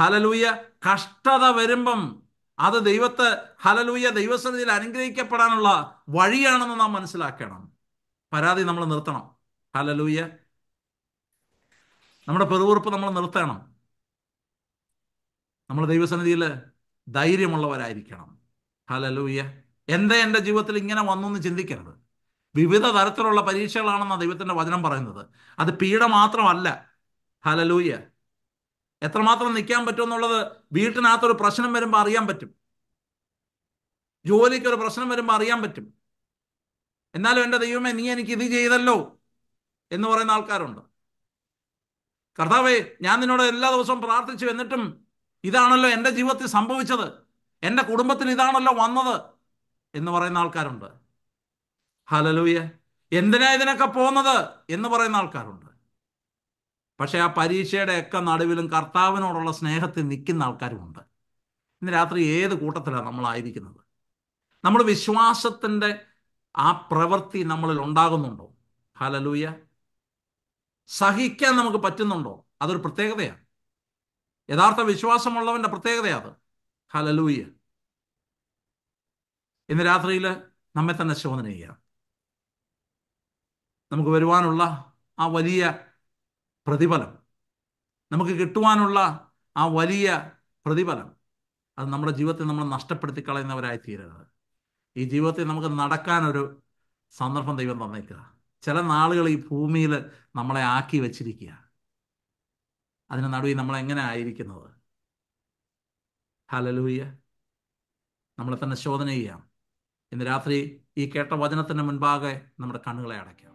ഹലലൂയ കഷ്ടത വരുമ്പം അത് ദൈവത്തെ ഹലലൂയ ദൈവസന്നിധിയിൽ അനുഗ്രഹിക്കപ്പെടാനുള്ള വഴിയാണെന്ന് നാം മനസ്സിലാക്കണം പരാതി നമ്മൾ നിർത്തണം ഹലലൂയ നമ്മുടെ പെറുപെറുപ്പ് നമ്മൾ നിർത്തണം നമ്മൾ ദൈവസന്നിധിയിൽ ധൈര്യമുള്ളവരായിരിക്കണം ഹലലൂയ എന്താ എൻ്റെ ജീവിതത്തിൽ ഇങ്ങനെ വന്നു എന്ന് ചിന്തിക്കരുത് വിവിധ തരത്തിലുള്ള പരീക്ഷകളാണെന്നാണ് ദൈവത്തിൻ്റെ വചനം പറയുന്നത് അത് പീഡ മാത്രമല്ല ഹലലൂയ എത്രമാത്രം നിൽക്കാൻ പറ്റും എന്നുള്ളത് വീട്ടിനകത്തൊരു പ്രശ്നം വരുമ്പോൾ അറിയാൻ പറ്റും ജോലിക്കൊരു പ്രശ്നം വരുമ്പോൾ അറിയാൻ പറ്റും എന്നാലും എൻ്റെ ദൈവമേ നീ എനിക്ക് ഇത് ചെയ്തല്ലോ എന്ന് പറയുന്ന ആൾക്കാരുണ്ട് കർത്താവെ ഞാൻ നിന്നോട് എല്ലാ ദിവസവും പ്രാർത്ഥിച്ചു എന്നിട്ടും ഇതാണല്ലോ എൻ്റെ ജീവിതത്തിൽ സംഭവിച്ചത് എൻ്റെ കുടുംബത്തിൽ ഇതാണല്ലോ വന്നത് എന്ന് പറയുന്ന ആൾക്കാരുണ്ട് ഹലലൂയ എന്തിനാ ഇതിനൊക്കെ പോകുന്നത് എന്ന് പറയുന്ന ആൾക്കാരുണ്ട് പക്ഷെ ആ പരീക്ഷയുടെ ഒക്കെ നടുവിലും കർത്താവിനോടുള്ള സ്നേഹത്തിൽ നിൽക്കുന്ന ആൾക്കാരുമുണ്ട് ഇന്ന് രാത്രി ഏത് കൂട്ടത്തിലാണ് നമ്മളായിരിക്കുന്നത് നമ്മുടെ വിശ്വാസത്തിൻ്റെ ആ പ്രവൃത്തി നമ്മളിൽ ഉണ്ടാകുന്നുണ്ടോ ഹലലൂയ സഹിക്കാൻ നമുക്ക് പറ്റുന്നുണ്ടോ അതൊരു പ്രത്യേകതയാണ് യഥാർത്ഥ വിശ്വാസമുള്ളവന്റെ പ്രത്യേകതയാണ് അത് ഹലലൂയ ഇന്ന് രാത്രിയിൽ നമ്മെ തന്നെ ശോധന ചെയ്യാം നമുക്ക് വരുവാനുള്ള ആ വലിയ പ്രതിഫലം നമുക്ക് കിട്ടുവാനുള്ള ആ വലിയ പ്രതിഫലം അത് നമ്മുടെ ജീവിതത്തെ നമ്മൾ നഷ്ടപ്പെടുത്തി കളയുന്നവരായി തീരരുത് ഈ ജീവിതത്തിൽ നമുക്ക് നടക്കാനൊരു സന്ദർഭം ദൈവം തന്നേക്കുക ചില നാളുകൾ ഈ ഭൂമിയിൽ നമ്മളെ ആക്കി വച്ചിരിക്കുക അതിന് നടുവിൽ നമ്മൾ എങ്ങനെ ആയിരിക്കുന്നത് ഹലലൂയ നമ്മളെ തന്നെ ശോധന ചെയ്യാം ഇന്ന് രാത്രി ഈ കേട്ട വചനത്തിന് മുൻപാകെ നമ്മുടെ കണ്ണുകളെ അടയ്ക്കാം